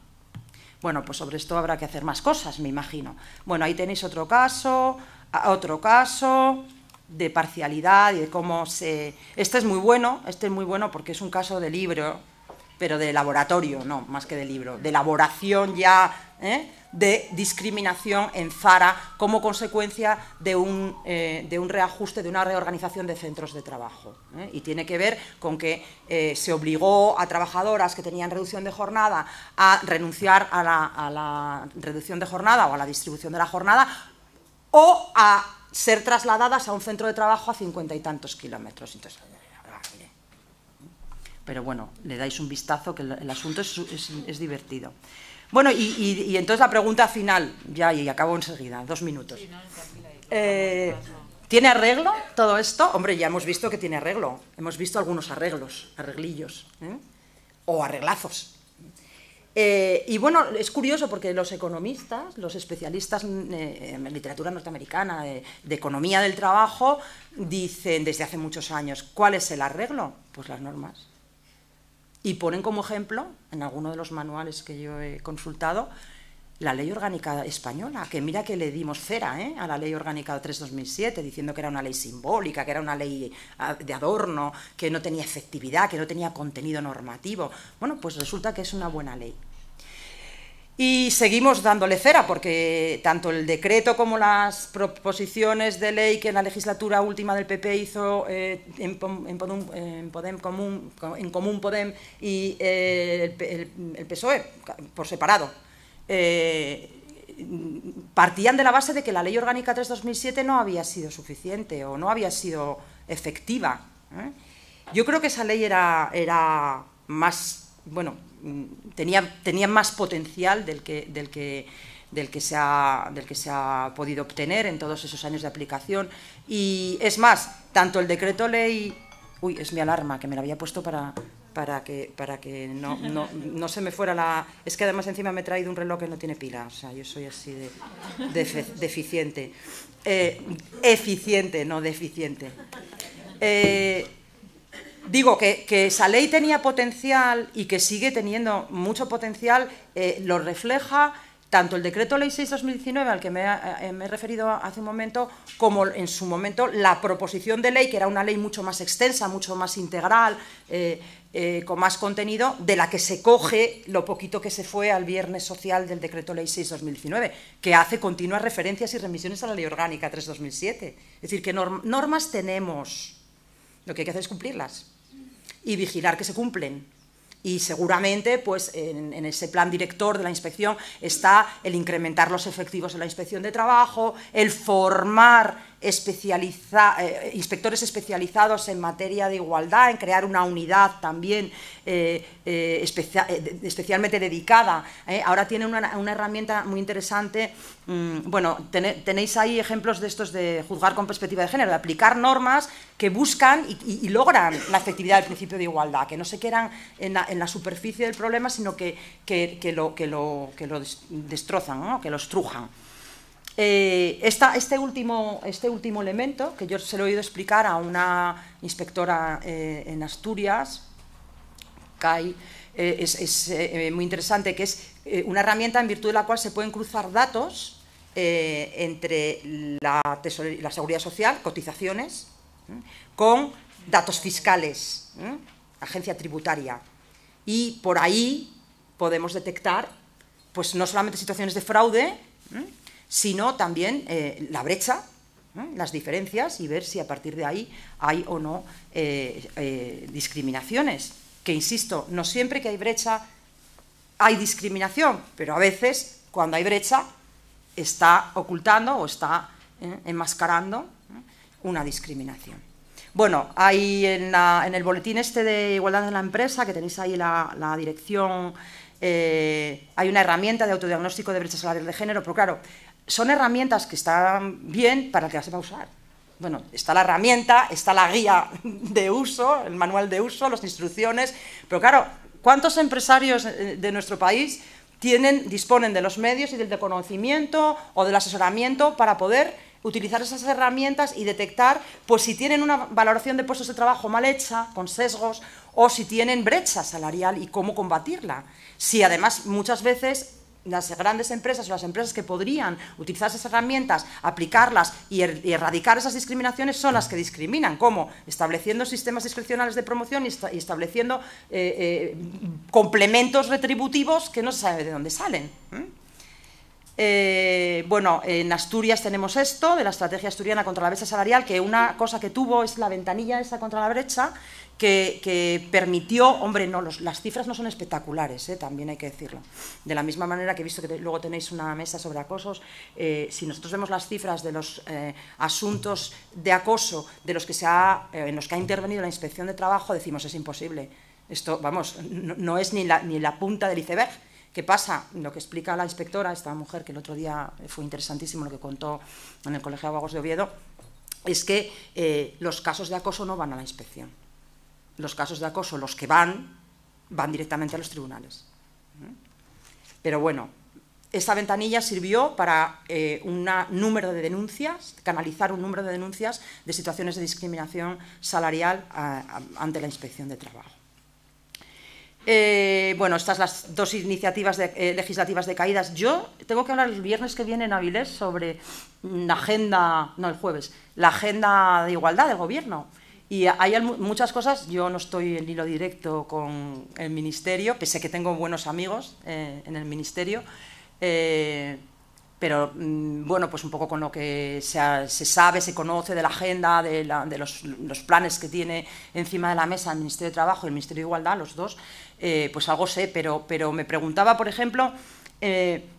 Bueno, pues sobre esto habrá que hacer más cosas, me imagino. Bueno, ahí tenéis otro caso, otro caso de parcialidad y de cómo se... Este es muy bueno, este es muy bueno porque es un caso de libro, pero de laboratorio, no, más que de libro, de elaboración ya ¿eh? de discriminación en Zara como consecuencia de un, eh, de un, reajuste, de una reorganización de centros de trabajo. ¿eh? Y tiene que ver con que se obligó a trabajadoras que tenían reducción de jornada a renunciar a la, reducción de jornada o a la distribución de la jornada o a ser trasladadas a un centro de trabajo a cincuenta y tantos kilómetros pero bueno, le dais un vistazo, que el, asunto es, divertido. Bueno, y, entonces la pregunta final, ya, y acabo enseguida, dos minutos. Eh, ¿Tiene arreglo todo esto? Hombre, ya hemos visto que tiene arreglo, hemos visto algunos arreglos, arreglillos, ¿eh? o arreglazos. Eh, y bueno, es curioso porque los economistas, los especialistas en literatura norteamericana, de, economía del trabajo, dicen desde hace muchos años, ¿cuál es el arreglo? Pues las normas. Y ponen como ejemplo, en alguno de los manuales que yo he consultado, la ley orgánica española, que mira que le dimos cera ¿eh? a la ley orgánica 3-2007, diciendo que era una ley simbólica, que era una ley ah, de adorno, que no tenía efectividad, que no tenía contenido normativo. Bueno, pues resulta que es una buena ley. Y seguimos dándole cera porque tanto el decreto como las proposiciones de ley que en la legislatura última del PP hizo eh, en, Común, en Común Podem y eh, el, PSOE por separado, eh, partían de la base de que la Ley Orgánica 3-2007 no había sido suficiente o no había sido efectiva. Yo creo que esa ley era, era más, bueno, Mm, tenía, tenía más potencial del que, del que del que, se ha, del que se ha podido obtener en todos esos años de aplicación. Y es más, tanto el decreto ley... Uy, es mi alarma, que me la había puesto para, para que, para que no, no, no se me fuera la... Es que además encima me he traído un reloj que no tiene pila, o sea, yo soy así de, deficiente. Eh, eficiente, no deficiente. Eh, digo que, esa ley tenía potencial y que sigue teniendo mucho potencial, eh, lo refleja tanto el decreto ley 6-2019 al que eh, me, he referido hace un momento, como en su momento la proposición de ley, que era una ley mucho más extensa, mucho más integral, eh, con más contenido, de la que se coge lo poquito que se fue al viernes social del decreto ley 6-2019, que hace continuas referencias y remisiones a la ley orgánica 3-2007. Es decir, que normas tenemos, lo que hay que hacer es cumplirlas y vigilar que se cumplen. Y seguramente, pues, en, en, ese plan director de la inspección está el incrementar los efectivos en la inspección de trabajo, el formar eh, inspectores especializados en materia de igualdad, en crear una unidad también eh, eh, especialmente dedicada. Ahora tiene una, herramienta muy interesante. Mm, bueno, tenéis ahí ejemplos de estos de juzgar con perspectiva de género, de aplicar normas que buscan y, logran la efectividad del principio de igualdad, que no se quedan en la, superficie del problema, sino que, lo, que, lo, destrozan, ¿no? que lo estrujan. Eh, este, último, este último elemento, que yo se lo he oído explicar a una inspectora eh, en Asturias, eh, es, muy interesante, que es una herramienta en virtud de la cual se pueden cruzar datos entre la, la, seguridad social, cotizaciones, con datos fiscales, agencia tributaria. Y por ahí podemos detectar pues, no solamente situaciones de fraude, sino también eh, la brecha, ¿eh? las diferencias y ver si a partir de ahí hay o no eh, discriminaciones. Que, insisto, no siempre que hay brecha hay discriminación, pero a veces cuando hay brecha está ocultando o está enmascarando una discriminación. Bueno, hay en, el boletín este de Igualdad en la Empresa, que tenéis ahí la, dirección, hay una herramienta de autodiagnóstico de brecha salariales de género, pero claro, son herramientas que están bien para el que las sepa usar. Bueno, está la herramienta, está la guía de uso, el manual de uso, las instrucciones, pero claro, ¿cuántos empresarios eh, de nuestro país tienen, disponen de los medios y del conocimiento o del asesoramiento para poder utilizar esas herramientas y detectar pues, si tienen una valoración de puestos de trabajo mal hecha, con sesgos, o si tienen brecha salarial y cómo combatirla. Si además muchas veces las grandes empresas o las empresas que podrían utilizar esas herramientas, aplicarlas er-, y, erradicar esas discriminaciones son las que discriminan. como Estableciendo sistemas discrecionales de promoción y, estableciendo eh, eh, complementos retributivos que no se sabe de dónde salen. ¿eh? bueno, en Asturias tenemos esto de la estrategia asturiana contra la brecha salarial, que una cosa que tuvo es la ventanilla esa contra la brecha, que, permitió, hombre, no, las cifras no son espectaculares, ¿eh? también hay que decirlo. De la misma manera que he visto que luego tenéis una mesa sobre acosos, eh, si nosotros vemos las cifras de los eh, asuntos de acoso de los que se ha, en los que ha intervenido la Inspección de Trabajo, decimos es imposible. Esto, vamos, no, es ni la, ni la punta del iceberg. ¿Qué pasa? Lo que explica la inspectora, esta mujer que el otro día fue interesantísimo lo que contó en el Colegio de Abogados de Oviedo, es que los casos de acoso no van a la inspección los casos de acoso, los que van, van directamente a los tribunales. Pero bueno, esta ventanilla sirvió para eh, un número de denuncias, canalizar un número de denuncias de situaciones de discriminación salarial ante la inspección de trabajo. Eh, bueno, estas las dos iniciativas eh, legislativas de caídas. Yo tengo que hablar el viernes que viene en Avilés sobre la agenda, no el jueves, la agenda de igualdad del gobierno. Y hay muchas cosas, yo no estoy en hilo directo con el ministerio, pese a que tengo buenos amigos eh, en el ministerio, eh, pero mm, bueno, pues un poco con lo que se, sabe, se conoce de la agenda, de, los, planes que tiene encima de la mesa el Ministerio de Trabajo y el Ministerio de Igualdad, los dos, eh, pues algo sé, pero, pero me preguntaba, por ejemplo,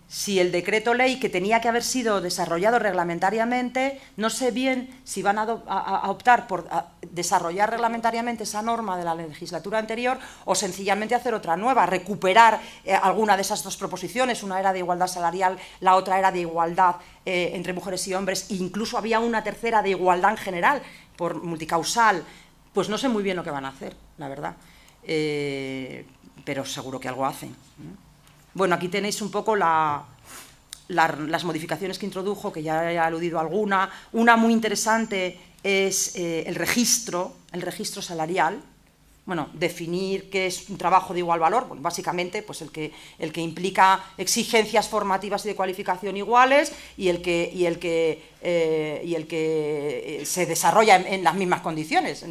si el decreto ley que tenía que haber sido desarrollado reglamentariamente, no sé bien si van a, optar por desarrollar reglamentariamente esa norma de la legislatura anterior o sencillamente hacer otra nueva, recuperar eh, alguna de esas dos proposiciones, una era de igualdad salarial, la otra era de igualdad eh, entre mujeres y hombres, e incluso había una tercera de igualdad en general, por multicausal, pues no sé muy bien lo que van a hacer, la verdad, eh, pero seguro que algo hacen. Bueno, aquí tenéis un poco las modificaciones que introdujo, que ya he aludido alguna. Una muy interesante es eh, el registro, el registro salarial, bueno, definir qué es un trabajo de igual valor, básicamente pues el que, el que implica exigencias formativas y de cualificación iguales y el que, y el que, eh, y el que eh, se desarrolla en, las mismas condiciones.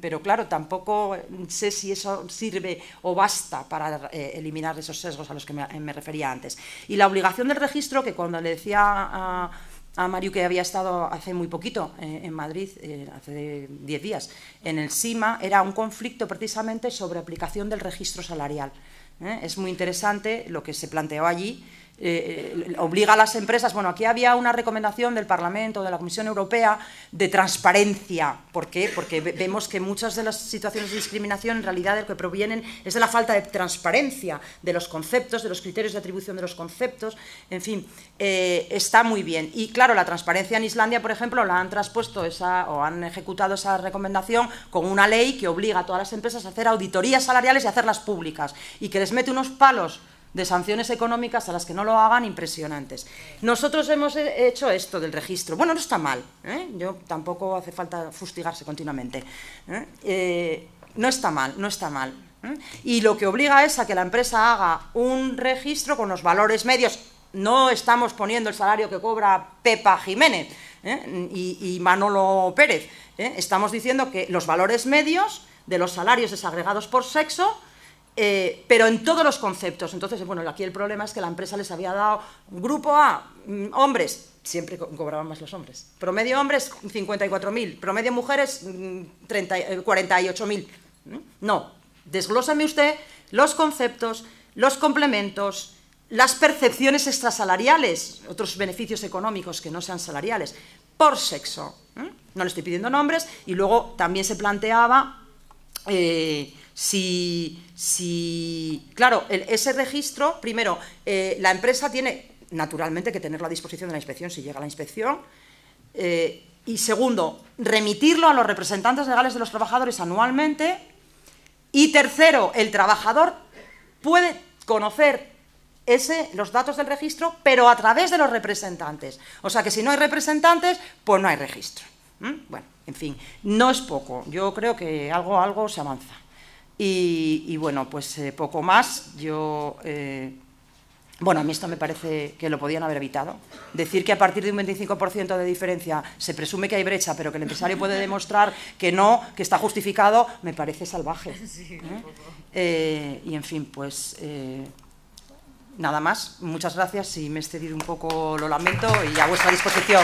Pero claro, tampoco eh, sé si eso sirve o basta para eliminar esos sesgos a los que me, refería antes. Y la obligación del registro, que cuando le decía a Mario que había estado hace muy poquito eh, en Madrid, eh, hace diez días, en el SIMA, era un conflicto precisamente sobre aplicación del registro salarial. Eh, es muy interesante lo que se planteó allí eh, eh, obliga a las empresas, bueno, aquí había una recomendación del Parlamento, de la Comisión Europea, de transparencia. ¿Por qué? Porque vemos que muchas de las situaciones de discriminación en realidad del que provienen es de la falta de transparencia de los conceptos, de los criterios de atribución de los conceptos, en fin, eh, está muy bien. Y claro, la transparencia en Islandia, por ejemplo, la han transpuesto esa, o han ejecutado esa recomendación con una ley que obliga a todas las empresas a hacer auditorías salariales y hacerlas públicas y que les mete unos palos de sanciones económicas a las que no lo hagan impresionantes. Nosotros hemos eh, hecho esto del registro. Bueno, no está mal, ¿eh? yo tampoco hace falta fustigarse continuamente. ¿eh? no está mal, no está mal. Y lo que obliga es a que la empresa haga un registro con los valores medios. No estamos poniendo el salario que cobra Pepa Jiménez y, Manolo Pérez. Estamos diciendo que los valores medios de los salarios desagregados por sexo eh, pero en todos los conceptos. Entonces, bueno, aquí el problema es que la empresa les había dado grupo A, mm, hombres, siempre cobraban más los hombres. Promedio hombres, 54.000. Promedio mujeres, 48.000. Mm, eh, no, desglósame usted los conceptos, los complementos, las percepciones extrasalariales, otros beneficios económicos que no sean salariales, por sexo. ¿eh? No le estoy pidiendo nombres. Y luego también se planteaba... Si, claro, ese registro, primero, eh, la empresa tiene naturalmente que tenerlo a disposición de la inspección si llega la inspección. Eh, y segundo, remitirlo a los representantes legales de los trabajadores anualmente. Y tercero, el trabajador puede conocer ese, los datos del registro, pero a través de los representantes. O sea que si no hay representantes, pues no hay registro. Bueno, en fin, no es poco. Yo creo que algo, algo se avanza. Y, bueno, pues eh, poco más. Yo, eh, bueno, a mí esto me parece que lo podían haber evitado. Decir que a partir de un 25% de diferencia se presume que hay brecha, pero que el empresario puede demostrar que no, que está justificado, me parece salvaje. [laughs] ¿Eh? y en fin, pues nada más. Muchas gracias. y me he excedido un poco, lo lamento y a vuestra disposición.